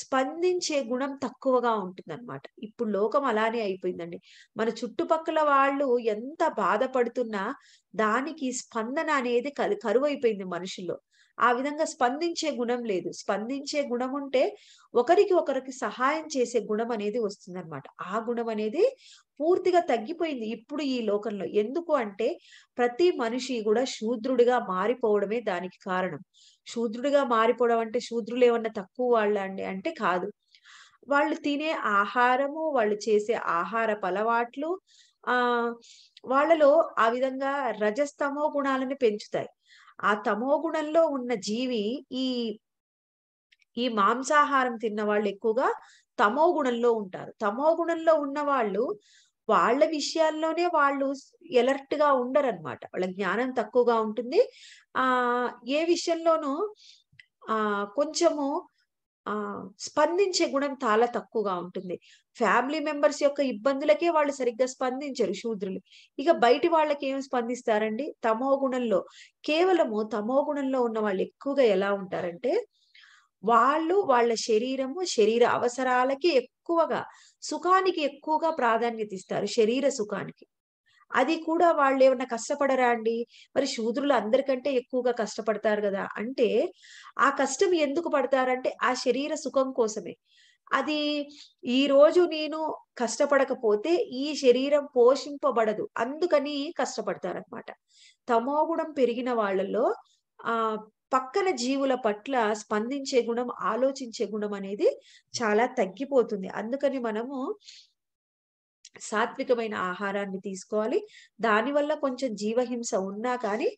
స్పందించే గుణం తక్కువగా ఉంటుందన్నమాట ఇప్పుడు లోకం అలానే అయిపోయిందండి మన చుట్టుపక్కల వాళ్ళు ఎంత బాధపడుతున్నా దానికి స్పందన అనేది కరువైపోయింది మనుషుల్లో ఆ విధంగా స్పందించే గుణం లేదు స్పందించే గుణం ఉంటే ఒకరికి ఒకరికి సహాయం చేసే గుణం అనేది వస్తుందన్నమాట ఆ గుణం అనేది పూర్తిగా తగ్గిపోయింది ఇప్పుడు ఈ లోకంలో ఎందుకు అంటే ప్రతి మనిషి కూడా శూద్రుడిగా మారిపోవడమే దానికి కారణం శూద్రుడిగా మారిపోవడం అంటే శూద్రులు ఏమన్నా తక్కువ వాళ్ళు అండి అంటే కాదు వాళ్ళు తినే ఆహారము వాళ్ళు చేసే ఆహార పలవాట్లు ఆ వాళ్ళలో ఆ విధంగా రజస్తమో గుణాలను పెంచుతాయి ఆ తమో గుణంలో ఉన్న జీవి ఈ ఈ మాంసాహారం తిన్న వాళ్ళు ఎక్కువగా తమో గుణంలో ఉంటారు తమో గుణంలో ఉన్న వాళ్ళు వాళ్ళ విషయాల్లోనే వాళ్ళు ఎలర్ట్ గా ఉండరు అనమాట వాళ్ళ జ్ఞానం తక్కువగా ఉంటుంది ఆ ఏ విషయంలోనూ ఆ కొంచెము ఆ స్పందించే గుణం చాలా తక్కువగా ఉంటుంది ఫ్యామిలీ మెంబర్స్ యొక్క ఇబ్బందులకే వాళ్ళు సరిగ్గా స్పందించరు శూద్రులు ఇక బయటి వాళ్ళకి ఏం స్పందిస్తారండి తమో గుణంలో కేవలము తమో గుణంలో ఉన్న వాళ్ళు ఎక్కువగా ఎలా ఉంటారంటే వాళ్ళు వాళ్ళ శరీరము శరీర అవసరాలకి ఎక్కువగా సుఖానికి ఎక్కువగా ప్రాధాన్యత ఇస్తారు శరీర సుఖానికి అది కూడా వాళ్ళు ఏమన్నా కష్టపడరా అండి మరి శూద్రులు అందరికంటే ఎక్కువగా కష్టపడతారు కదా అంటే ఆ కష్టం ఎందుకు పడతారంటే ఆ శరీర సుఖం కోసమే అది ఈ రోజు నేను కష్టపడకపోతే ఈ శరీరం పోషింపబడదు అందుకని కష్టపడతారనమాట తమోగుణం పెరిగిన వాళ్ళలో ఆ పక్కన జీవుల పట్ల స్పందించే గుణం ఆలోచించే గుణం అనేది చాలా తగ్గిపోతుంది అందుకని మనము సాత్వికమైన ఆహారాన్ని తీసుకోవాలి దానివల్ల కొంచెం జీవహింస ఉన్నా కానీ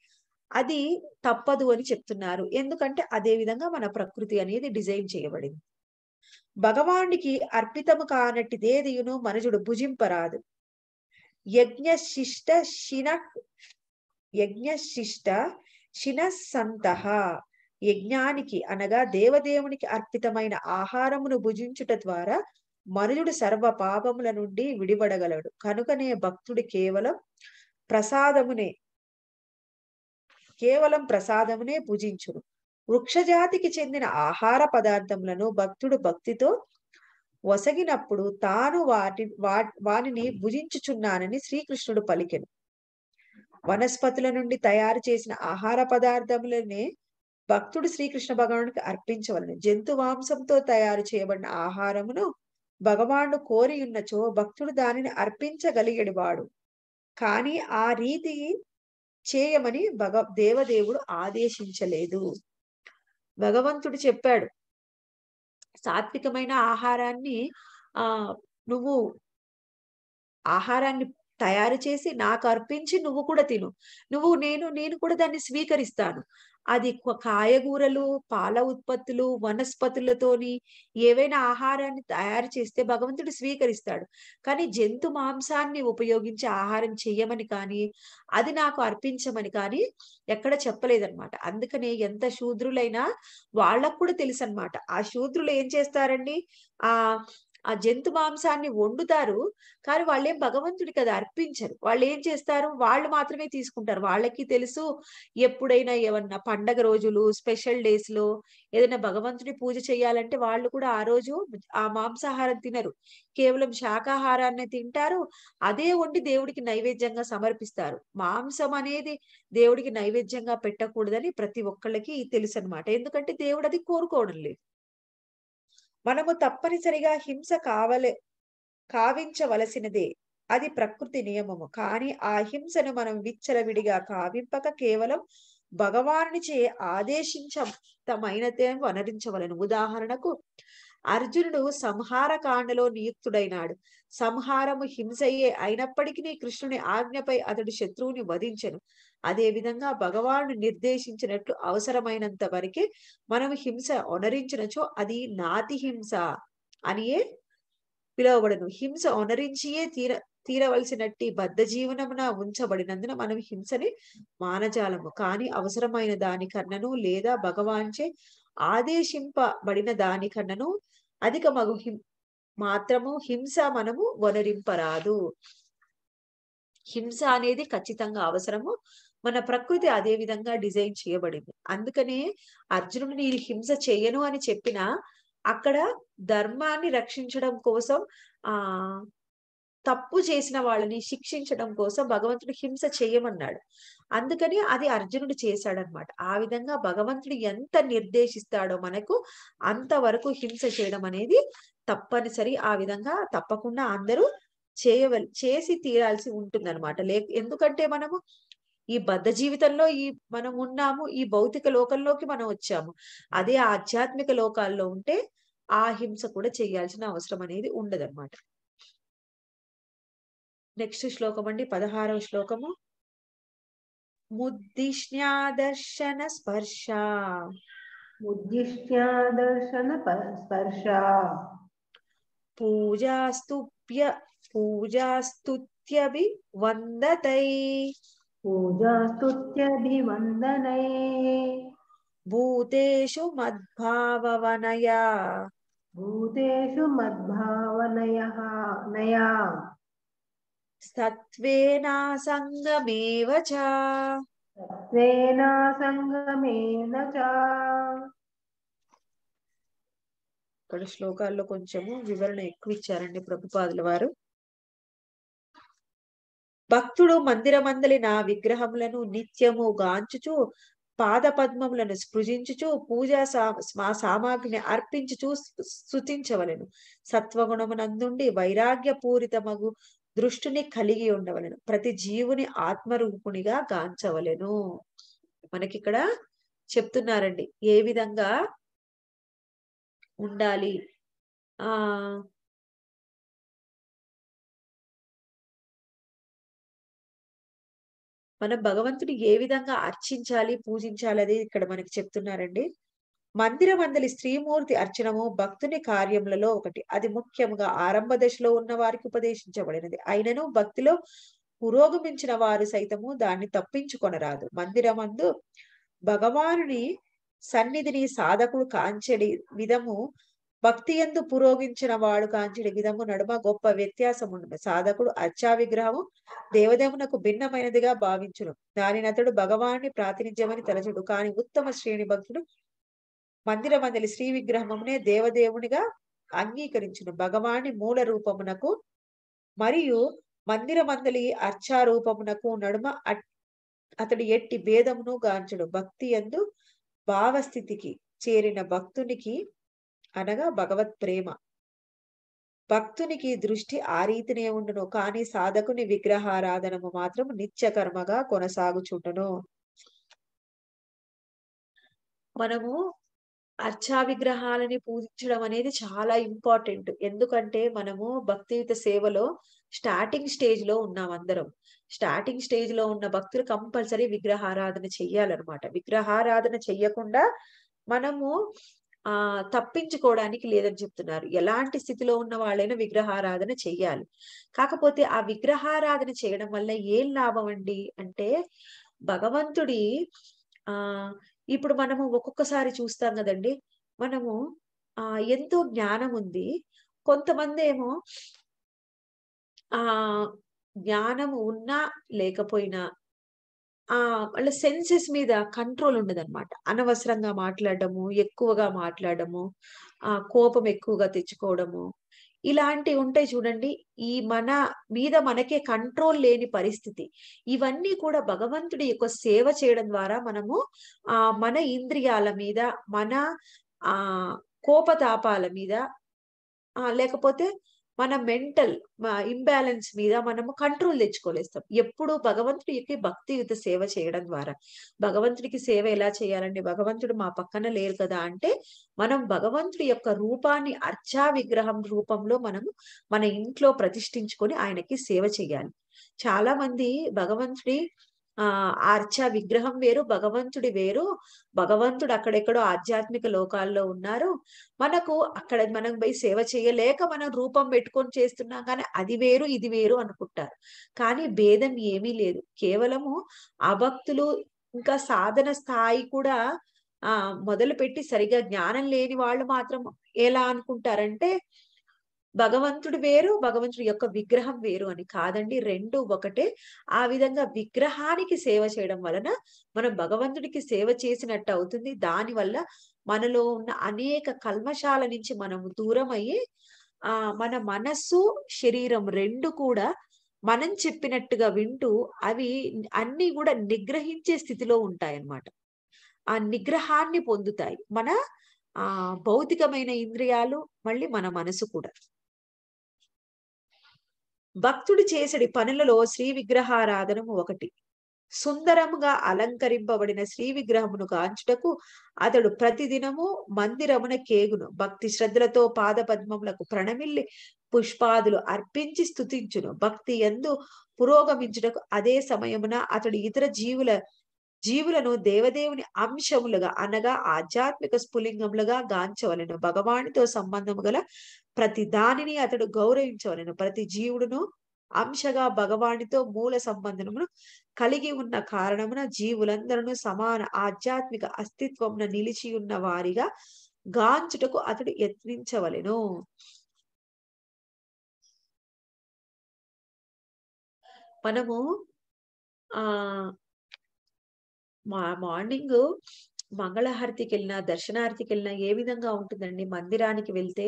అది తప్పదు అని చెప్తున్నారు ఎందుకంటే అదే విధంగా మన ప్రకృతి అనేది డిజైన్ చేయబడింది భగవానికి అర్పితము కానట్టిదేదియును మనుజుడు భుజింపరాదు యజ్ఞ శిష్ట శిన శిష్ట శినస్సంత యజ్ఞానికి అనగా దేవదేవునికి అర్పితమైన ఆహారమును భుజించుట ద్వారా మనుజుడు సర్వ పాపముల నుండి విడిపడగలడు కనుకనే భక్తుడు కేవలం ప్రసాదమునే కేవలం ప్రసాదమునే పూజించును వృక్షజాతికి చెందిన ఆహార పదార్థములను భక్తుడు భక్తితో వసగినప్పుడు తాను వాటి వానిని భుజించుచున్నానని శ్రీకృష్ణుడు పలికెను వనస్పతుల నుండి తయారు చేసిన ఆహార పదార్థములనే భక్తుడు శ్రీకృష్ణ భగవానుడికి అర్పించవలను జంతు మాంసంతో తయారు చేయబడిన ఆహారమును భగవానుడు కోరి ఉన్నచో భక్తుడు దానిని అర్పించగలిగాడు వాడు కానీ ఆ రీతి చేయమని భగ దేవదేవుడు ఆదేశించలేదు భగవంతుడు చెప్పాడు సాత్వికమైన ఆహారాన్ని ఆ నువ్వు ఆహారాన్ని తయారు చేసి నాకు అర్పించి నువ్వు కూడా తిను నువ్వు నేను నేను కూడా దాన్ని స్వీకరిస్తాను అది కాయగూరలు పాల ఉత్పత్తులు వనస్పతులతోని ఏవైనా ఆహారాన్ని తయారు చేస్తే భగవంతుడు స్వీకరిస్తాడు కానీ జంతు మాంసాన్ని ఉపయోగించి ఆహారం చెయ్యమని కానీ అది నాకు అర్పించమని కానీ ఎక్కడ చెప్పలేదన్నమాట అందుకనే ఎంత శూద్రులైనా వాళ్ళకు కూడా తెలుసు అనమాట ఆ శూద్రులు ఏం చేస్తారండి ఆ ఆ జంతు మాంసాన్ని వండుతారు కానీ వాళ్ళేం భగవంతుడికి అది అర్పించరు వాళ్ళు ఏం చేస్తారు వాళ్ళు మాత్రమే తీసుకుంటారు వాళ్ళకి తెలుసు ఎప్పుడైనా ఏమన్నా పండగ రోజులు స్పెషల్ డేస్ లో ఏదైనా భగవంతుని పూజ చేయాలంటే వాళ్ళు కూడా ఆ రోజు ఆ మాంసాహారం తినరు కేవలం శాకాహారాన్ని తింటారు అదే వండి దేవుడికి నైవేద్యంగా సమర్పిస్తారు మాంసం అనేది దేవుడికి నైవేద్యంగా పెట్టకూడదని ప్రతి ఒక్కళ్ళకి తెలుసు అనమాట ఎందుకంటే దేవుడు అది కోరుకోవడం లేదు మనము తప్పనిసరిగా హింస కావలే కావించవలసినదే అది ప్రకృతి నియమము కానీ ఆ హింసను మనం విచ్చలవిడిగా కావింపక కేవలం భగవానునిచే ఆదేశించమైనతే వనరించవలను ఉదాహరణకు అర్జునుడు సంహార కాండలో నియుక్తుడైనాడు సంహారము హింసయే అయినప్పటికీ కృష్ణుని ఆజ్ఞపై అతడు శత్రువుని వధించను అదే విధంగా భగవాను నిర్దేశించినట్లు అవసరమైనంత వరకే మనం హింస ఒనరించినచో అది నాతి హింస అనియే పిలువబడను హింస ఒనరించియే తీర తీరవలసినట్టి బద్ధ జీవనమున ఉంచబడినందున మనం హింసని మానజాలము కానీ అవసరమైన దాని కన్నను లేదా భగవాన్చే ఆదేశింపబడిన దానికన్నను అధిక మగు మాత్రము హింస మనము వనరింపరాదు హింస అనేది ఖచ్చితంగా అవసరము మన ప్రకృతి అదే విధంగా డిజైన్ చేయబడింది అందుకనే అర్జునుడు నీ హింస చేయను అని చెప్పినా అక్కడ ధర్మాన్ని రక్షించడం కోసం ఆ తప్పు చేసిన వాళ్ళని శిక్షించడం కోసం భగవంతుడు హింస చేయమన్నాడు అందుకని అది అర్జునుడు చేశాడనమాట ఆ విధంగా భగవంతుడు ఎంత నిర్దేశిస్తాడో మనకు అంతవరకు హింస చేయడం అనేది తప్పనిసరి ఆ విధంగా తప్పకుండా అందరూ చేయవల్ చేసి తీరాల్సి ఉంటుందన్నమాట లే ఎందుకంటే మనము ఈ బద్ధ జీవితంలో ఈ మనం ఉన్నాము ఈ భౌతిక లోకంలోకి మనం వచ్చాము అదే ఆధ్యాత్మిక లోకాల్లో ఉంటే ఆ హింస కూడా చేయాల్సిన అవసరం అనేది ఉండదన్నమాట నెక్స్ట్ శ్లోకం అండి పదహారవ శ్లోకము ముద్దిష్ణ్యాదర్శన స్పర్శ ముద్దిష్ట్యాదర్శన స్పర్శ పూజాస్తుప్య పూజాస్తుత్యభి వందతై పూజాస్తుత్యభి వందనై భూతేషు మద్భావవనయా భూతేషు మద్భావనయ నయా సత్వేనాసంగమేవ ఇక్కడ శ్లోకాల్లో కొంచెము వివరణ ఎక్కువ ఇచ్చారండి ప్రభుపాదుల వారు భక్తుడు మందిరమందలి నా విగ్రహములను నిత్యము గాంచుచు పాద పద్మములను స్పృజించుచు పూజా మా సామాగ్రిని అర్పించుచు స్థుతించవలను సత్వగుణమునందుండి వైరాగ్య పూరితమగు దృష్టిని కలిగి ఉండవలను ప్రతి జీవుని ఆత్మరూపునిగా గాంచవలను మనకిక్కడ చెప్తున్నారండి ఏ విధంగా ఉండాలి ఆ మనం భగవంతుని ఏ విధంగా అర్చించాలి పూజించాలి అనేది ఇక్కడ మనకి చెప్తున్నారండి మందిరమందలి శ్రీమూర్తి అర్చనము భక్తుని కార్యములలో ఒకటి అది ముఖ్యంగా ఆరంభ దశలో ఉన్న వారికి ఉపదేశించబడినది అయినను భక్తిలో పురోగమించిన వారు సైతము దాన్ని తప్పించుకొనరాదు మందిరమందు భగవానుని సన్నిధిని సాధకుడు కాంచెడి విధము భక్తి ఎందు పురోగించిన వాడు కాంచెడి విధము నడుమ గొప్ప వ్యత్యాసం ఉండదు సాధకుడు అర్చా విగ్రహము దేవదేవునకు భిన్నమైనదిగా భావించును దానిని అతడు భగవాన్ని ప్రాతినిధ్యమని తలచుడు కాని ఉత్తమ శ్రేణి భక్తుడు మందిరమందలి శ్రీ విగ్రహమునే దేవదేవునిగా అంగీకరించును భగవాని మూల రూపమునకు మరియు మందిరమందలి అర్చారూపమునకు నడుమ అతడు ఎట్టి భేదమును గాంచడు భక్తి ఎందు భావస్థితికి చేరిన భక్తునికి అనగా భగవత్ ప్రేమ భక్తునికి దృష్టి ఆ రీతినే ఉండును కానీ సాధకుని విగ్రహారాధనము మాత్రం నిత్య కర్మగా కొనసాగుచుండును మనము అర్చా విగ్రహాలని పూజించడం అనేది చాలా ఇంపార్టెంట్ ఎందుకంటే మనము భక్తియుత సేవలో స్టార్టింగ్ స్టేజ్ లో ఉన్నాం అందరం స్టార్టింగ్ స్టేజ్ లో ఉన్న భక్తులు కంపల్సరీ విగ్రహారాధన చెయ్యాలన్నమాట విగ్రహారాధన చెయ్యకుండా మనము ఆ తప్పించుకోవడానికి లేదని చెప్తున్నారు ఎలాంటి స్థితిలో ఉన్న వాళ్ళైనా విగ్రహారాధన చెయ్యాలి కాకపోతే ఆ విగ్రహారాధన చేయడం వల్ల ఏం లాభం అండి అంటే భగవంతుడి ఆ ఇప్పుడు మనము ఒక్కొక్కసారి చూస్తాం కదండి మనము ఆ ఎంతో జ్ఞానం ఉంది కొంతమంది ఏమో ఆ జ్ఞానము ఉన్నా లేకపోయినా ఆ వాళ్ళ సెన్సెస్ మీద కంట్రోల్ ఉండదన్నమాట అనవసరంగా మాట్లాడము ఎక్కువగా మాట్లాడము ఆ కోపం ఎక్కువగా తెచ్చుకోవడము ఇలాంటివి ఉంటాయి చూడండి ఈ మన మీద మనకే కంట్రోల్ లేని పరిస్థితి ఇవన్నీ కూడా భగవంతుడి యొక్క సేవ చేయడం ద్వారా మనము ఆ మన ఇంద్రియాల మీద మన ఆ కోపతాపాల మీద ఆ లేకపోతే మన మెంటల్ ఇంబ్యాలెన్స్ మీద మనము కంట్రోల్ తెచ్చుకోలేస్తాం ఎప్పుడు భగవంతుడికి భక్తియుత సేవ చేయడం ద్వారా భగవంతుడికి సేవ ఎలా చేయాలండి భగవంతుడు మా పక్కన లేరు కదా అంటే మనం భగవంతుడి యొక్క రూపాన్ని అర్చా విగ్రహం రూపంలో మనము మన ఇంట్లో ప్రతిష్ఠించుకొని ఆయనకి సేవ చేయాలి చాలా మంది భగవంతుడి ఆ అర్చా విగ్రహం వేరు భగవంతుడి వేరు భగవంతుడు అక్కడెక్కడో ఆధ్యాత్మిక లోకాల్లో ఉన్నారు మనకు అక్కడ మనం పోయి సేవ చేయలేక మనం రూపం పెట్టుకొని చేస్తున్నాం కానీ అది వేరు ఇది వేరు అనుకుంటారు కానీ భేదం ఏమీ లేదు కేవలము అభక్తులు ఇంకా సాధన స్థాయి కూడా ఆ మొదలు పెట్టి సరిగా జ్ఞానం లేని వాళ్ళు మాత్రం ఎలా అనుకుంటారంటే భగవంతుడు వేరు భగవంతుడి యొక్క విగ్రహం వేరు అని కాదండి రెండు ఒకటే ఆ విధంగా విగ్రహానికి సేవ చేయడం వలన మనం భగవంతుడికి సేవ చేసినట్టు అవుతుంది దానివల్ల మనలో ఉన్న అనేక కల్మశాల నుంచి మనం దూరం అయ్యి ఆ మన మనస్సు శరీరం రెండు కూడా మనం చెప్పినట్టుగా వింటూ అవి అన్ని కూడా నిగ్రహించే స్థితిలో ఉంటాయన్నమాట ఆ నిగ్రహాన్ని పొందుతాయి మన ఆ భౌతికమైన ఇంద్రియాలు మళ్ళీ మన మనసు కూడా భక్తుడు చేసడి పనులలో శ్రీ విగ్రహారాధనము ఒకటి సుందరముగా అలంకరింపబడిన శ్రీ విగ్రహమును గాంచుటకు అతడు ప్రతిదినము మందిరమున కేగును భక్తి శ్రద్ధలతో పాదపద్మములకు ప్రణమిల్లి పుష్పాదులు అర్పించి స్థుతించును భక్తి ఎందు పురోగమించుటకు అదే సమయమున అతడు ఇతర జీవుల జీవులను దేవదేవుని అంశములుగా అనగా ఆధ్యాత్మిక స్ఫులింగములుగా గాంచవలను భగవానితో సంబంధము గల ప్రతి దానిని అతడు గౌరవించవలను ప్రతి జీవుడును అంశగా భగవానితో మూల సంబంధమును కలిగి ఉన్న కారణమున జీవులందరూ సమాన ఆధ్యాత్మిక అస్తిత్వమున నిలిచి ఉన్న వారిగా గాంచుటకు అతడు యత్నించవలెను మనము ఆ మా మార్నింగ్ మంగళహారతికి వెళ్ళినా దర్శనార్తికి వెళ్ళినా ఏ విధంగా ఉంటుందండి మందిరానికి వెళ్తే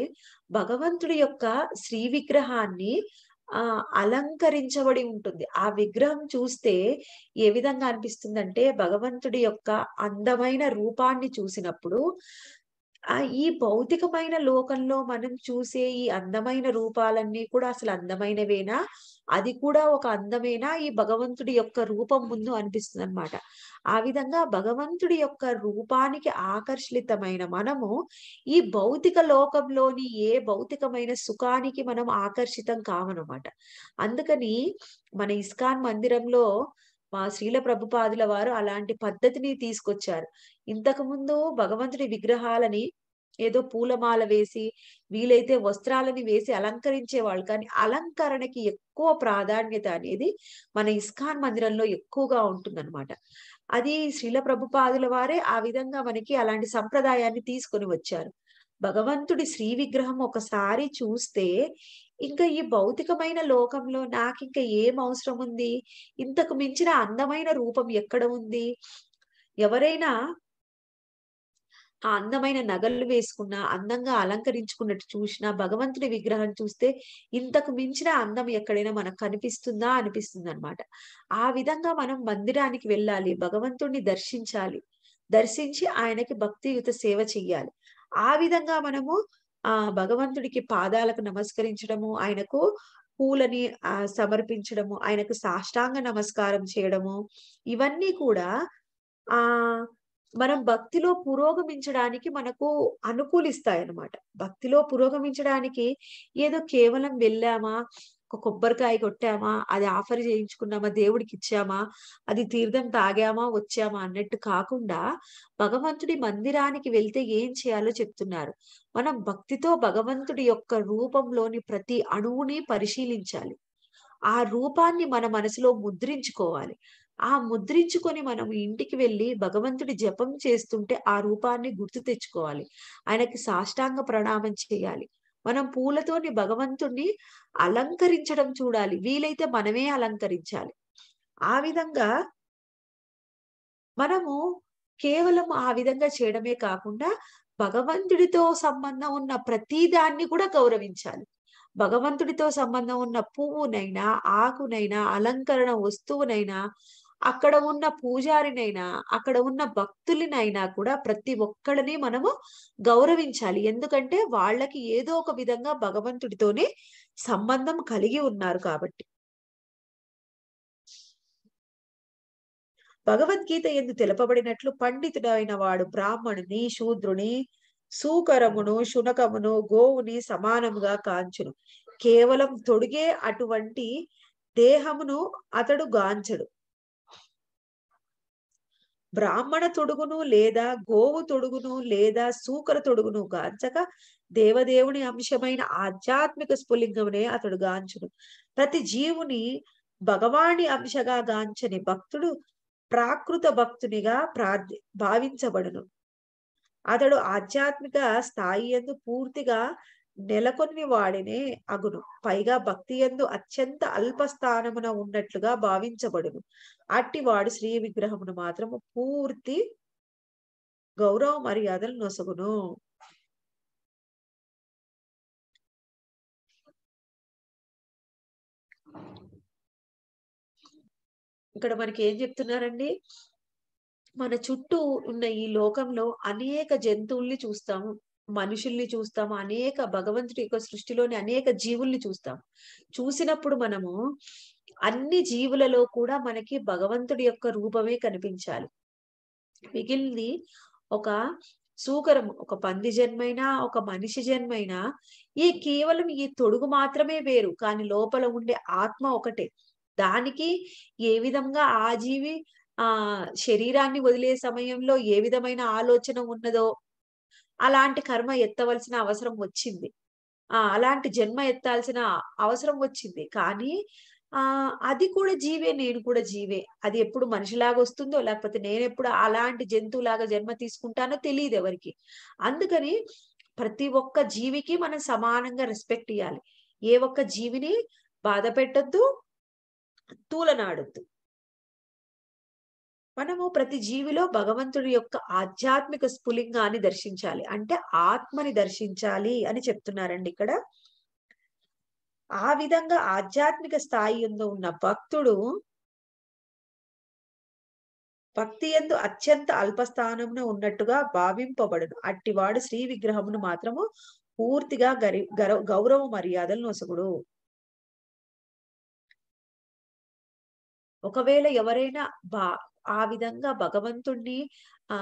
భగవంతుడి యొక్క శ్రీ విగ్రహాన్ని ఆ అలంకరించబడి ఉంటుంది ఆ విగ్రహం చూస్తే ఏ విధంగా అనిపిస్తుందంటే భగవంతుడి యొక్క అందమైన రూపాన్ని చూసినప్పుడు ఆ ఈ భౌతికమైన లోకంలో మనం చూసే ఈ అందమైన రూపాలన్నీ కూడా అసలు అందమైనవేనా అది కూడా ఒక అందమైన ఈ భగవంతుడి యొక్క రూపం ముందు అనిపిస్తుంది అనమాట ఆ విధంగా భగవంతుడి యొక్క రూపానికి ఆకర్షితమైన మనము ఈ భౌతిక లోకంలోని ఏ భౌతికమైన సుఖానికి మనం ఆకర్షితం కామనమాట అందుకని మన ఇస్కాన్ మందిరంలో మా శ్రీల ప్రభుపాదుల వారు అలాంటి పద్ధతిని తీసుకొచ్చారు ఇంతకు ముందు భగవంతుడి విగ్రహాలని ఏదో పూలమాల వేసి వీలైతే వస్త్రాలని వేసి అలంకరించేవాళ్ళు కానీ అలంకరణకి ఎక్కువ ప్రాధాన్యత అనేది మన ఇస్కాన్ మందిరంలో ఎక్కువగా ఉంటుందన్నమాట అది శ్రీల ప్రభుపాదుల వారే ఆ విధంగా మనకి అలాంటి సంప్రదాయాన్ని తీసుకొని వచ్చారు భగవంతుడి శ్రీ విగ్రహం ఒకసారి చూస్తే ఇంకా ఈ భౌతికమైన లోకంలో నాకు ఇంకా ఏం అవసరం ఉంది ఇంతకు మించిన అందమైన రూపం ఎక్కడ ఉంది ఎవరైనా ఆ అందమైన నగలు వేసుకున్న అందంగా అలంకరించుకున్నట్టు చూసిన భగవంతుడి విగ్రహం చూస్తే ఇంతకు మించిన అందం ఎక్కడైనా మనకు కనిపిస్తుందా అనిపిస్తుంది అనమాట ఆ విధంగా మనం మందిరానికి వెళ్ళాలి భగవంతుడిని దర్శించాలి దర్శించి ఆయనకి భక్తియుత సేవ చెయ్యాలి ఆ విధంగా మనము ఆ భగవంతుడికి పాదాలకు నమస్కరించడము ఆయనకు పూలని సమర్పించడము ఆయనకు సాష్టాంగ నమస్కారం చేయడము ఇవన్నీ కూడా ఆ మనం భక్తిలో పురోగమించడానికి మనకు అనుకూలిస్తాయి అనమాట భక్తిలో పురోగమించడానికి ఏదో కేవలం వెళ్ళామా ఒక కొబ్బరికాయ కొట్టామా అది ఆఫర్ చేయించుకున్నామా దేవుడికి ఇచ్చామా అది తీర్థం తాగామా వచ్చామా అన్నట్టు కాకుండా భగవంతుడి మందిరానికి వెళ్తే ఏం చేయాలో చెప్తున్నారు మనం భక్తితో భగవంతుడి యొక్క రూపంలోని ప్రతి అణువుని పరిశీలించాలి ఆ రూపాన్ని మన మనసులో ముద్రించుకోవాలి ఆ ముద్రించుకొని మనం ఇంటికి వెళ్ళి భగవంతుడి జపం చేస్తుంటే ఆ రూపాన్ని గుర్తు తెచ్చుకోవాలి ఆయనకి సాష్టాంగ ప్రణామం చేయాలి మనం పూలతోని భగవంతుడిని అలంకరించడం చూడాలి వీలైతే మనమే అలంకరించాలి ఆ విధంగా మనము కేవలం ఆ విధంగా చేయడమే కాకుండా భగవంతుడితో సంబంధం ఉన్న ప్రతి దాన్ని కూడా గౌరవించాలి భగవంతుడితో సంబంధం ఉన్న పువ్వునైనా ఆకునైనా అలంకరణ వస్తువునైనా అక్కడ ఉన్న పూజారినైనా అక్కడ ఉన్న భక్తులనైనా కూడా ప్రతి ఒక్కళ్ళని మనము గౌరవించాలి ఎందుకంటే వాళ్ళకి ఏదో ఒక విధంగా భగవంతుడితోనే సంబంధం కలిగి ఉన్నారు కాబట్టి భగవద్గీత ఎందు తెలపబడినట్లు పండితుడైన వాడు బ్రాహ్మణుని శూద్రుని సూకరమును శునకమును గోవుని సమానముగా కాంచును కేవలం తొడిగే అటువంటి దేహమును అతడు గాంచడు బ్రాహ్మణ తొడుగును లేదా గోవు తొడుగును లేదా సూకర తొడుగును గాంచక దేవదేవుని అంశమైన ఆధ్యాత్మిక స్ఫులింగమునే అతడు గాంచును ప్రతి జీవుని భగవాని అంశగా గాంచని భక్తుడు ప్రాకృత భక్తునిగా ప్రార్థి భావించబడును అతడు ఆధ్యాత్మిక స్థాయి ఎందు పూర్తిగా నెలకొన్ని వాడినే అగును పైగా భక్తి ఎందు అత్యంత అల్ప స్థానమున ఉన్నట్లుగా భావించబడును అట్టి వాడు శ్రీ విగ్రహమును మాత్రము పూర్తి గౌరవ మర్యాదలు నొసగును ఇక్కడ మనకి ఏం చెప్తున్నారండి మన చుట్టూ ఉన్న ఈ లోకంలో అనేక జంతువుల్ని చూస్తాము మనుషుల్ని చూస్తాము అనేక భగవంతుడి యొక్క సృష్టిలోని అనేక జీవుల్ని చూస్తాం చూసినప్పుడు మనము అన్ని జీవులలో కూడా మనకి భగవంతుడి యొక్క రూపమే కనిపించాలి మిగిలింది ఒక సూకరం ఒక పంది జన్మైనా ఒక మనిషి జన్మైనా ఈ కేవలం ఈ తొడుగు మాత్రమే వేరు కానీ లోపల ఉండే ఆత్మ ఒకటే దానికి ఏ విధంగా ఆ జీవి ఆ శరీరాన్ని వదిలే సమయంలో ఏ విధమైన ఆలోచన ఉన్నదో అలాంటి కర్మ ఎత్తవలసిన అవసరం వచ్చింది ఆ అలాంటి జన్మ ఎత్తాల్సిన అవసరం వచ్చింది కానీ ఆ అది కూడా జీవే నేను కూడా జీవే అది ఎప్పుడు మనిషిలాగా వస్తుందో లేకపోతే నేను ఎప్పుడు అలాంటి జంతువులాగా జన్మ తీసుకుంటానో తెలియదు ఎవరికి అందుకని ప్రతి ఒక్క జీవికి మనం సమానంగా రెస్పెక్ట్ ఇవ్వాలి ఏ ఒక్క జీవిని బాధ పెట్టద్దు తూలనాడొద్దు మనము ప్రతి జీవిలో భగవంతుడి యొక్క ఆధ్యాత్మిక స్ఫులింగాన్ని దర్శించాలి అంటే ఆత్మని దర్శించాలి అని చెప్తున్నారండి ఇక్కడ ఆ విధంగా ఆధ్యాత్మిక స్థాయి ఉన్న భక్తుడు భక్తి ఎందు అత్యంత అల్ప ఉన్నట్టుగా భావింపబడును అట్టివాడు శ్రీ విగ్రహమును మాత్రము పూర్తిగా గరి గౌరవ మర్యాదలు నొసగుడు ఒకవేళ ఎవరైనా బా ఆ విధంగా భగవంతుణ్ణి ఆ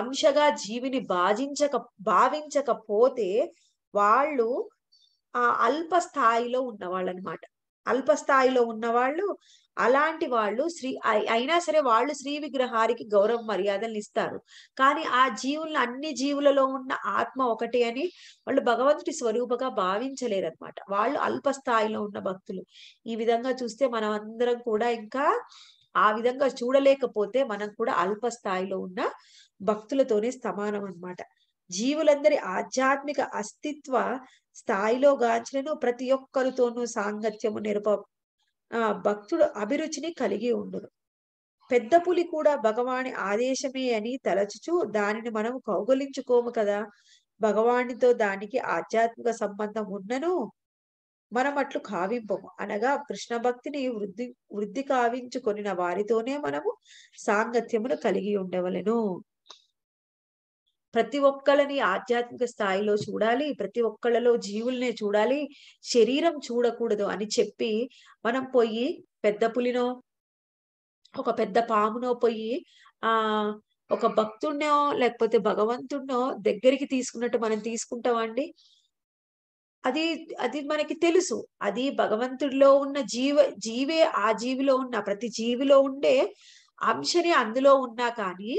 అంశగా జీవిని భాజించక భావించకపోతే వాళ్ళు ఆ అల్ప స్థాయిలో ఉన్నవాళ్ళు అనమాట అల్ప స్థాయిలో ఉన్నవాళ్ళు అలాంటి వాళ్ళు శ్రీ అయినా సరే వాళ్ళు శ్రీ విగ్రహానికి గౌరవ మర్యాదలు ఇస్తారు కానీ ఆ జీవుల అన్ని జీవులలో ఉన్న ఆత్మ ఒకటి అని వాళ్ళు భగవంతుడి స్వరూపగా భావించలేరు అనమాట వాళ్ళు అల్ప స్థాయిలో ఉన్న భక్తులు ఈ విధంగా చూస్తే మనం అందరం కూడా ఇంకా ఆ విధంగా చూడలేకపోతే మనం కూడా అల్ప స్థాయిలో ఉన్న భక్తులతోనే సమానం అనమాట జీవులందరి ఆధ్యాత్మిక అస్తిత్వ స్థాయిలో గాంచినను ప్రతి ఒక్కరితోనూ సాంగత్యము నిరప ఆ భక్తుడు అభిరుచిని కలిగి ఉండును పెద్ద పులి కూడా భగవాని ఆదేశమే అని తలచుచు దానిని మనం కౌగులించుకోము కదా భగవానితో దానికి ఆధ్యాత్మిక సంబంధం ఉన్నను మనం అట్లు కావింపము అనగా కృష్ణ భక్తిని వృద్ధి వృద్ధి కావించుకొనిన వారితోనే మనము సాంగత్యమును కలిగి ఉండవలను ప్రతి ఒక్కళ్ళని ఆధ్యాత్మిక స్థాయిలో చూడాలి ప్రతి ఒక్కళ్ళలో జీవుల్నే చూడాలి శరీరం చూడకూడదు అని చెప్పి మనం పోయి పెద్ద పులినో ఒక పెద్ద పామునో పోయి ఆ ఒక భక్తుణ్ణో లేకపోతే భగవంతుణ్ణో దగ్గరికి తీసుకున్నట్టు మనం తీసుకుంటామండి అది అది మనకి తెలుసు అది భగవంతుడిలో ఉన్న జీవ జీవే ఆ జీవిలో ఉన్న ప్రతి జీవిలో ఉండే అంశనే అందులో ఉన్నా కానీ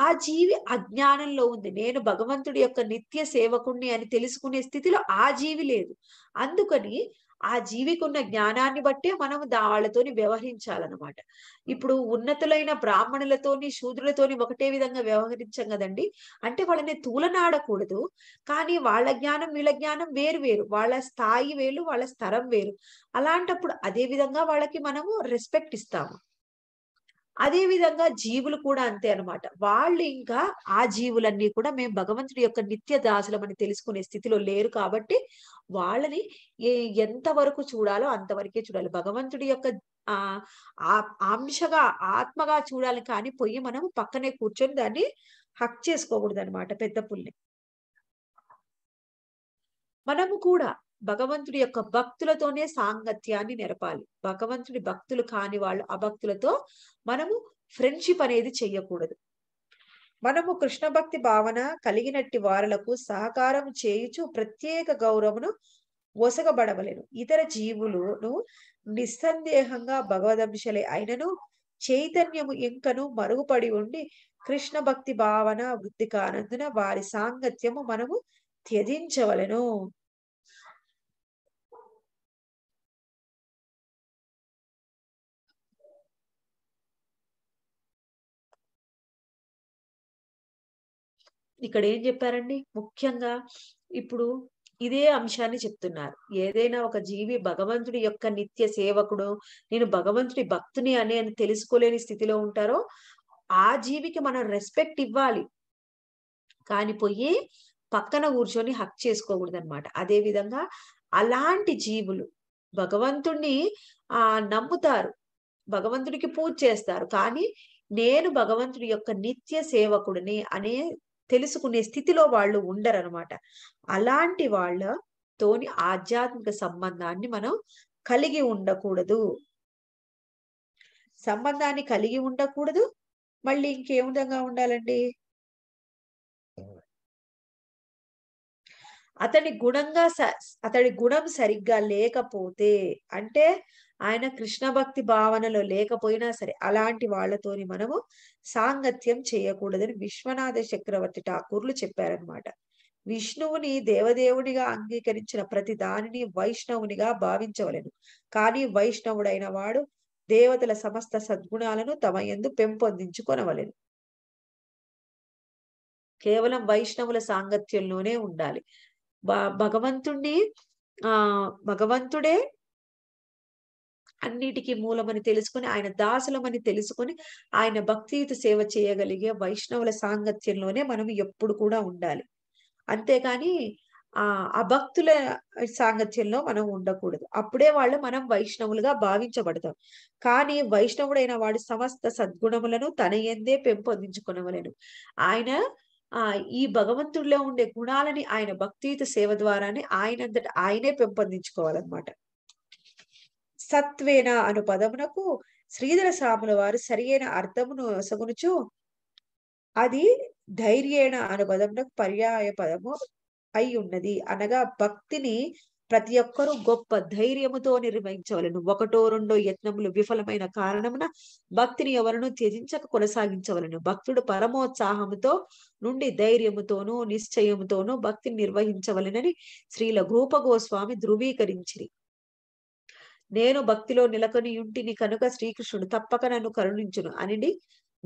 ఆ జీవి అజ్ఞానంలో ఉంది నేను భగవంతుడి యొక్క నిత్య సేవకుణ్ణి అని తెలుసుకునే స్థితిలో ఆ జీవి లేదు అందుకని ఆ జీవికున్న జ్ఞానాన్ని బట్టే మనం వాళ్ళతోని వ్యవహరించాలన్నమాట ఇప్పుడు ఉన్నతులైన బ్రాహ్మణులతోని శూద్రులతోని ఒకటే విధంగా వ్యవహరించాం కదండి అంటే వాళ్ళని తూలనాడకూడదు కానీ వాళ్ళ జ్ఞానం వీళ్ళ జ్ఞానం వేరు వేరు వాళ్ళ స్థాయి వేరు వాళ్ళ స్థరం వేరు అలాంటప్పుడు అదే విధంగా వాళ్ళకి మనము రెస్పెక్ట్ ఇస్తాము అదే విధంగా జీవులు కూడా అంతే అనమాట వాళ్ళు ఇంకా ఆ జీవులన్నీ కూడా మేము భగవంతుడి యొక్క నిత్య దాసులమని తెలుసుకునే స్థితిలో లేరు కాబట్టి వాళ్ళని ఎంత వరకు చూడాలో అంతవరకే చూడాలి భగవంతుడి యొక్క ఆ అంశగా ఆత్మగా చూడాలి కానీ పొయ్యి మనం పక్కనే కూర్చొని దాన్ని హక్ చేసుకోకూడదు అనమాట పెద్ద పుల్ని మనము కూడా భగవంతుడి యొక్క భక్తులతోనే సాంగత్యాన్ని నెరపాలి భగవంతుడి భక్తులు కాని వాళ్ళు అభక్తులతో మనము ఫ్రెండ్షిప్ అనేది చెయ్యకూడదు మనము కృష్ణ భక్తి భావన కలిగినట్టి వారులకు సహకారం చేయుచు ప్రత్యేక గౌరవను ఒసగబడవలేను ఇతర జీవులను నిస్సందేహంగా భగవదంశలే అయినను చైతన్యము ఇంకను మరుగుపడి ఉండి కృష్ణ భక్తి భావన వృద్ధి కానందున వారి సాంగత్యము మనము త్యజించవలను ఇక్కడ ఏం చెప్పారండి ముఖ్యంగా ఇప్పుడు ఇదే అంశాన్ని చెప్తున్నారు ఏదైనా ఒక జీవి భగవంతుడి యొక్క నిత్య సేవకుడు నేను భగవంతుడి భక్తుని అనే అని తెలుసుకోలేని స్థితిలో ఉంటారో ఆ జీవికి మనం రెస్పెక్ట్ ఇవ్వాలి కానీ పోయి పక్కన కూర్చొని హక్ చేసుకోకూడదు అనమాట అదే విధంగా అలాంటి జీవులు భగవంతుణ్ణి ఆ నమ్ముతారు భగవంతుడికి పూజ చేస్తారు కానీ నేను భగవంతుడి యొక్క నిత్య సేవకుడిని అనే తెలుసుకునే స్థితిలో వాళ్ళు ఉండరనమాట అలాంటి వాళ్ళతోని ఆధ్యాత్మిక సంబంధాన్ని మనం కలిగి ఉండకూడదు సంబంధాన్ని కలిగి ఉండకూడదు మళ్ళీ ఇంకే విధంగా ఉండాలండి అతని గుణంగా అతడి గుణం సరిగ్గా లేకపోతే అంటే ఆయన కృష్ణ భక్తి భావనలో లేకపోయినా సరే అలాంటి వాళ్ళతోని మనము సాంగత్యం చేయకూడదని విశ్వనాథ చక్రవర్తి ఠాకూర్లు చెప్పారనమాట విష్ణువుని దేవదేవునిగా అంగీకరించిన ప్రతి దానిని వైష్ణవునిగా భావించవలను కానీ వైష్ణవుడైన వాడు దేవతల సమస్త సద్గుణాలను తమ ఎందు పెంపొందించుకొనవలెను కేవలం వైష్ణవుల సాంగత్యంలోనే ఉండాలి భగవంతుణ్ణి ఆ భగవంతుడే అన్నిటికీ మూలమని తెలుసుకుని ఆయన దాసులమని తెలుసుకుని ఆయన భక్తియుత సేవ చేయగలిగే వైష్ణవుల సాంగత్యంలోనే మనం ఎప్పుడు కూడా ఉండాలి అంతేకాని ఆ అభక్తుల సాంగత్యంలో మనం ఉండకూడదు అప్పుడే వాళ్ళు మనం వైష్ణవులుగా భావించబడతాం కానీ వైష్ణవుడైన వాడు సమస్త సద్గుణములను తన ఎందే పెంపొందించుకునవలేను ఆయన ఆ ఈ భగవంతుడిలో ఉండే గుణాలని ఆయన భక్తియుత సేవ ద్వారానే ఆయనంతట ఆయనే పెంపొందించుకోవాలన్నమాట సత్వేన అను పదమునకు శ్రీధర స్వాముల వారు సరియైన అర్థమును నొసగునుచు అది ధైర్యేణ అను పదమునకు పర్యాయ పదము అయి ఉన్నది అనగా భక్తిని ప్రతి ఒక్కరూ గొప్ప ధైర్యముతో నిర్వహించవలను ఒకటో రెండో యత్నములు విఫలమైన కారణమున భక్తిని ఎవరను త్యజించక కొనసాగించవలను భక్తుడు పరమోత్సాహముతో నుండి ధైర్యముతోనూ నిశ్చయముతోనూ భక్తిని నిర్వహించవలనని శ్రీల గోపగోస్వామి గోస్వామి నేను భక్తిలో నిలకొని ఇంటిని కనుక శ్రీకృష్ణుడు తప్పక నన్ను కరుణించును అని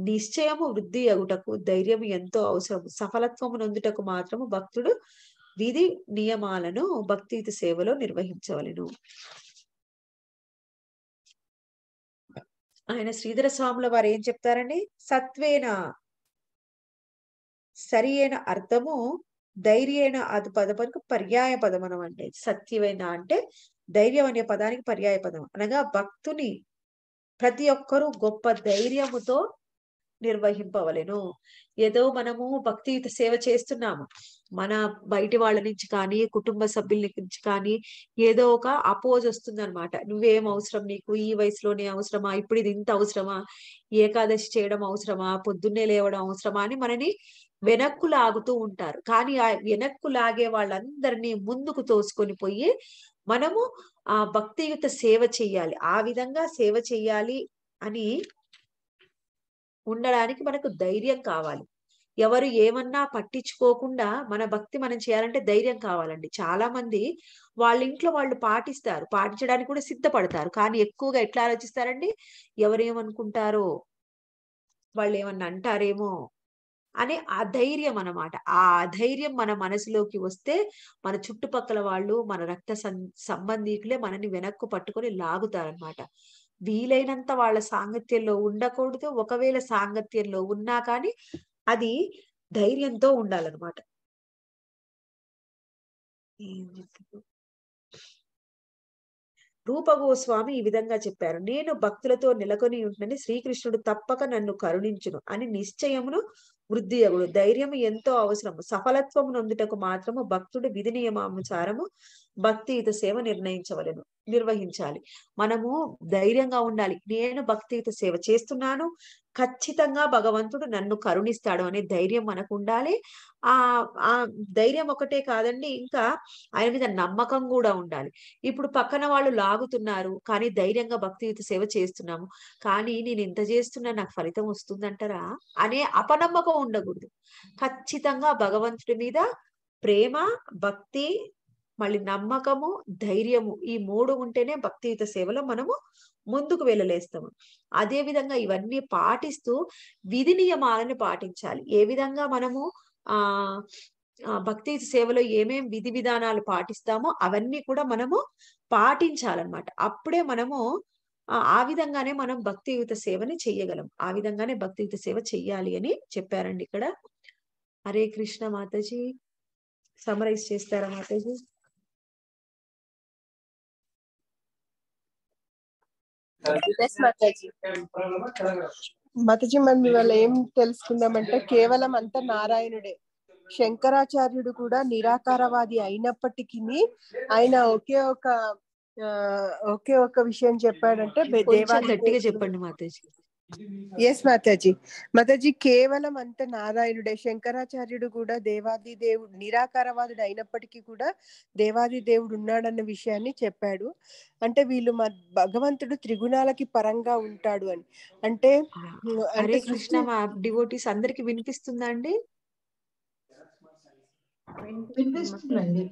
నిశ్చయము వృద్ధి అగుటకు ధైర్యం ఎంతో అవసరం సఫలత్వము నొందుటకు మాత్రము భక్తుడు విధి నియమాలను భక్తి సేవలో నిర్వహించవలను ఆయన శ్రీధర స్వాముల వారు ఏం చెప్తారండి సత్వేన సరి అయిన అర్థము ధైర్యైన అది పదమునకు పర్యాయ పదమనం అంటే సత్యమైన అంటే ధైర్యం అనే పదానికి పర్యాయ పదం అనగా భక్తుని ప్రతి ఒక్కరూ గొప్ప ధైర్యముతో నిర్వహింపవలను ఏదో మనము భక్తి సేవ చేస్తున్నాము మన బయటి వాళ్ళ నుంచి కానీ కుటుంబ సభ్యుల నుంచి కానీ ఏదో ఒక అపోజ్ వస్తుంది అనమాట నువ్వేం అవసరం నీకు ఈ వయసులోనే అవసరమా ఇప్పుడు ఇది ఇంత అవసరమా ఏకాదశి చేయడం అవసరమా పొద్దున్నే లేవడం అవసరమా అని మనని వెనక్కు లాగుతూ ఉంటారు కానీ ఆ వెనక్కు లాగే వాళ్ళందరినీ ముందుకు తోసుకొని పోయి మనము ఆ భక్తియుత సేవ చేయాలి ఆ విధంగా సేవ చేయాలి అని ఉండడానికి మనకు ధైర్యం కావాలి ఎవరు ఏమన్నా పట్టించుకోకుండా మన భక్తి మనం చేయాలంటే ధైర్యం కావాలండి చాలా మంది వాళ్ళ ఇంట్లో వాళ్ళు పాటిస్తారు పాటించడానికి కూడా సిద్ధపడతారు కానీ ఎక్కువగా ఎట్లా ఆలోచిస్తారండి ఎవరేమనుకుంటారో వాళ్ళు ఏమన్నా అంటారేమో అనే ధైర్యం అనమాట ఆ ధైర్యం మన మనసులోకి వస్తే మన చుట్టుపక్కల వాళ్ళు మన రక్త సంబంధికులే మనని వెనక్కు పట్టుకొని లాగుతారనమాట వీలైనంత వాళ్ళ సాంగత్యంలో ఉండకూడదు ఒకవేళ సాంగత్యంలో ఉన్నా కానీ అది ధైర్యంతో ఉండాలన్నమాట రూపగోస్వామి ఈ విధంగా చెప్పారు నేను భక్తులతో నెలకొని ఉంటుందని శ్రీకృష్ణుడు తప్పక నన్ను కరుణించును అని నిశ్చయమును వృద్ధి అగుడు ధైర్యం ఎంతో అవసరము సఫలత్వము నొందుటకు మాత్రము భక్తుడు విధి నియమానుసారము ఇత సేవ నిర్ణయించవలను నిర్వహించాలి మనము ధైర్యంగా ఉండాలి నేను భక్తియుత సేవ చేస్తున్నాను ఖచ్చితంగా భగవంతుడు నన్ను కరుణిస్తాడు అనే ధైర్యం మనకు ఉండాలి ఆ ఆ ధైర్యం ఒకటే కాదండి ఇంకా ఆయన మీద నమ్మకం కూడా ఉండాలి ఇప్పుడు పక్కన వాళ్ళు లాగుతున్నారు కానీ ధైర్యంగా భక్తియుత సేవ చేస్తున్నాము కానీ నేను ఇంత చేస్తున్నా నాకు ఫలితం వస్తుందంటారా అనే అపనమ్మకం ఉండకూడదు ఖచ్చితంగా భగవంతుడి మీద ప్రేమ భక్తి మళ్ళీ నమ్మకము ధైర్యము ఈ మూడు ఉంటేనే భక్తియుత సేవలో మనము ముందుకు వెళ్ళలేస్తాము అదే విధంగా ఇవన్నీ పాటిస్తూ విధి నియమాలను పాటించాలి ఏ విధంగా మనము ఆ భక్తి సేవలో ఏమేం విధి విధానాలు పాటిస్తామో అవన్నీ కూడా మనము పాటించాలన్నమాట అప్పుడే మనము ఆ విధంగానే మనం భక్తియుత సేవని చెయ్యగలం ఆ విధంగానే భక్తియుత సేవ చెయ్యాలి అని చెప్పారండి ఇక్కడ హరే కృష్ణ మాతాజీ సమరైజ్ చేస్తారా మాతాజీ మతజీ మనం ఇవాళ ఏం తెలుసుకుందామంటే కేవలం అంత నారాయణుడే శంకరాచార్యుడు కూడా నిరాకారవాది అయినప్పటికీ ఆయన ఒకే ఒక ఒకే ఒక విషయం చెప్పాడంటే గట్టిగా చెప్పండి మాతాజీ ఎస్ మాతాజీ మాతాజీ కేవలం అంత నారాయణుడే శంకరాచార్యుడు కూడా దేవాది దేవుడు నిరాకారవాదుడు అయినప్పటికీ కూడా దేవాది దేవుడు ఉన్నాడన్న విషయాన్ని చెప్పాడు అంటే వీళ్ళు మా భగవంతుడు త్రిగుణాలకి పరంగా ఉంటాడు అని అంటే హరే కృష్ణ డివోటీస్ అందరికి వినిపిస్తుందా అండి వినిపిస్తుందండి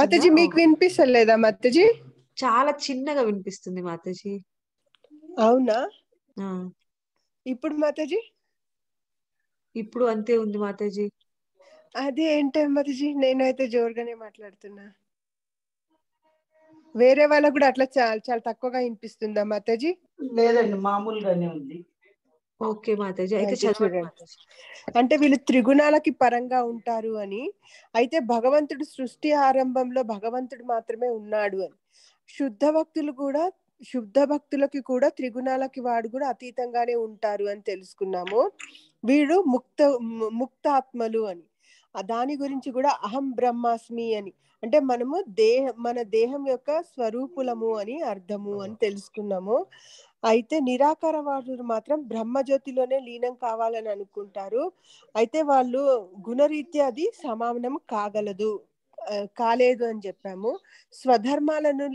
మాతాజీ మీకు వినిపిస్తలేదా మాతాజీ చాలా చిన్నగా వినిపిస్తుంది మాతాజీ అవునా ఇప్పుడు మాతాజీ ఇప్పుడు అంతే ఉంది మాతాజీ అదే ఏంటి మాతాజీ నేనైతే జోరుగానే మాట్లాడుతున్నా వేరే వాళ్ళకు కూడా అట్లా చాలా చాలా తక్కువగా వినిపిస్తుందా మాతాజీ లేదండి మామూలుగానే ఉంది ఓకే మాతాజీ అయితే చదవండి అంటే వీళ్ళు త్రిగుణాలకి పరంగా ఉంటారు అని అయితే భగవంతుడు సృష్టి ఆరంభంలో భగవంతుడు మాత్రమే ఉన్నాడు అని శుద్ధ భక్తులు కూడా శుద్ధ భక్తులకి కూడా త్రిగుణాలకి వాడు కూడా అతీతంగానే ఉంటారు అని తెలుసుకున్నాము వీడు ముక్త ముక్తాత్మలు అని దాని గురించి కూడా అహం బ్రహ్మాస్మి అని అంటే మనము దేహ మన దేహం యొక్క స్వరూపులము అని అర్థము అని తెలుసుకున్నాము అయితే నిరాకార వారు మాత్రం బ్రహ్మజ్యోతిలోనే లీనం కావాలని అనుకుంటారు అయితే వాళ్ళు గుణరీత్యా అది సమానం కాగలదు కాలేదు అని చెప్పాము స్వధర్మాలను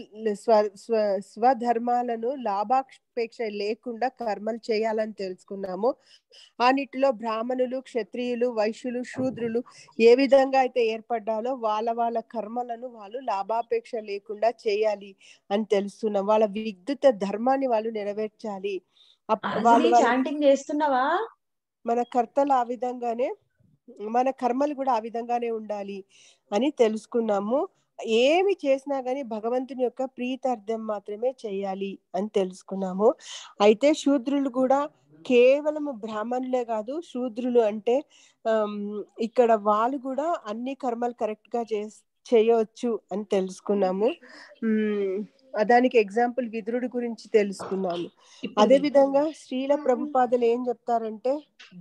స్వ స్వ స్వధర్మాలను లాభాపేక్ష లేకుండా కర్మలు చేయాలని తెలుసుకున్నాము నీటిలో బ్రాహ్మణులు క్షత్రియులు వైశ్యులు శూద్రులు ఏ విధంగా అయితే ఏర్పడ్డాలో వాళ్ళ వాళ్ళ కర్మలను వాళ్ళు లాభాపేక్ష లేకుండా చేయాలి అని తెలుస్తున్నాం వాళ్ళ విద్యుత్ ధర్మాన్ని వాళ్ళు నెరవేర్చాలి వాళ్ళు చేస్తున్నావా మన కర్తలు ఆ విధంగానే మన కర్మలు కూడా ఆ విధంగానే ఉండాలి అని తెలుసుకున్నాము ఏమి చేసినా కానీ భగవంతుని యొక్క ప్రీతార్థం మాత్రమే చేయాలి అని తెలుసుకున్నాము అయితే శూద్రులు కూడా కేవలం బ్రాహ్మణులే కాదు శూద్రులు అంటే ఇక్కడ వాళ్ళు కూడా అన్ని కర్మలు కరెక్ట్ గా చే చేయవచ్చు అని తెలుసుకున్నాము దానికి ఎగ్జాంపుల్ విదురుడి గురించి తెలుసుకున్నాము అదే విధంగా స్త్రీల ప్రభుపాదులు ఏం చెప్తారంటే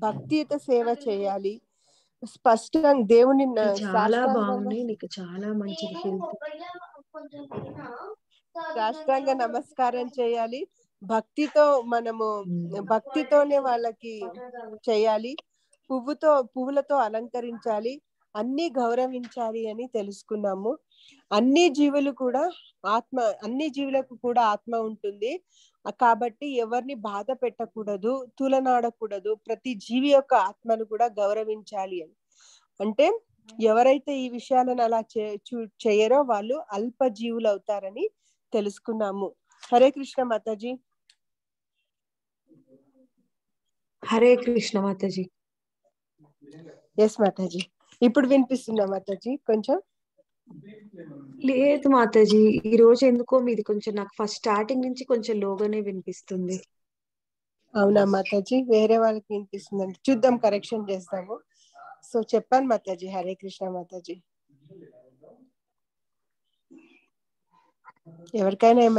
భక్తియుత సేవ చేయాలి స్పష్టంగా దేవుని చాలా బాగున్నాయి నీకు చాలా మంచిది హెల్త్ సాష్టాంగ నమస్కారం చేయాలి భక్తితో మనము భక్తితోనే వాళ్ళకి చేయాలి పువ్వుతో పువ్వులతో అలంకరించాలి అన్ని గౌరవించాలి అని తెలుసుకున్నాము అన్ని జీవులు కూడా ఆత్మ అన్ని జీవులకు కూడా ఆత్మ ఉంటుంది కాబట్టి ఎవరిని బాధ పెట్టకూడదు తులనాడకూడదు ప్రతి జీవి యొక్క ఆత్మను కూడా గౌరవించాలి అని అంటే ఎవరైతే ఈ విషయాలను అలా చేయరో వాళ్ళు అల్ప జీవులు అవుతారని తెలుసుకున్నాము హరే కృష్ణ మాతాజీ హరే కృష్ణ మాతాజీ ఎస్ మాతాజీ ఇప్పుడు వినిపిస్తున్నా మాతాజీ కొంచెం లేదు మాతాజీ ఈ రోజు ఎందుకో మీది కొంచెం నాకు ఫస్ట్ స్టార్టింగ్ నుంచి కొంచెం లోగానే వినిపిస్తుంది అవునా మాతాజీ వేరే వాళ్ళకి అండి చూద్దాం కరెక్షన్ చేస్తాము సో చెప్పాను మాతాజీ హరే కృష్ణ మాతాజీ ఎవరికైనా ఏమైనా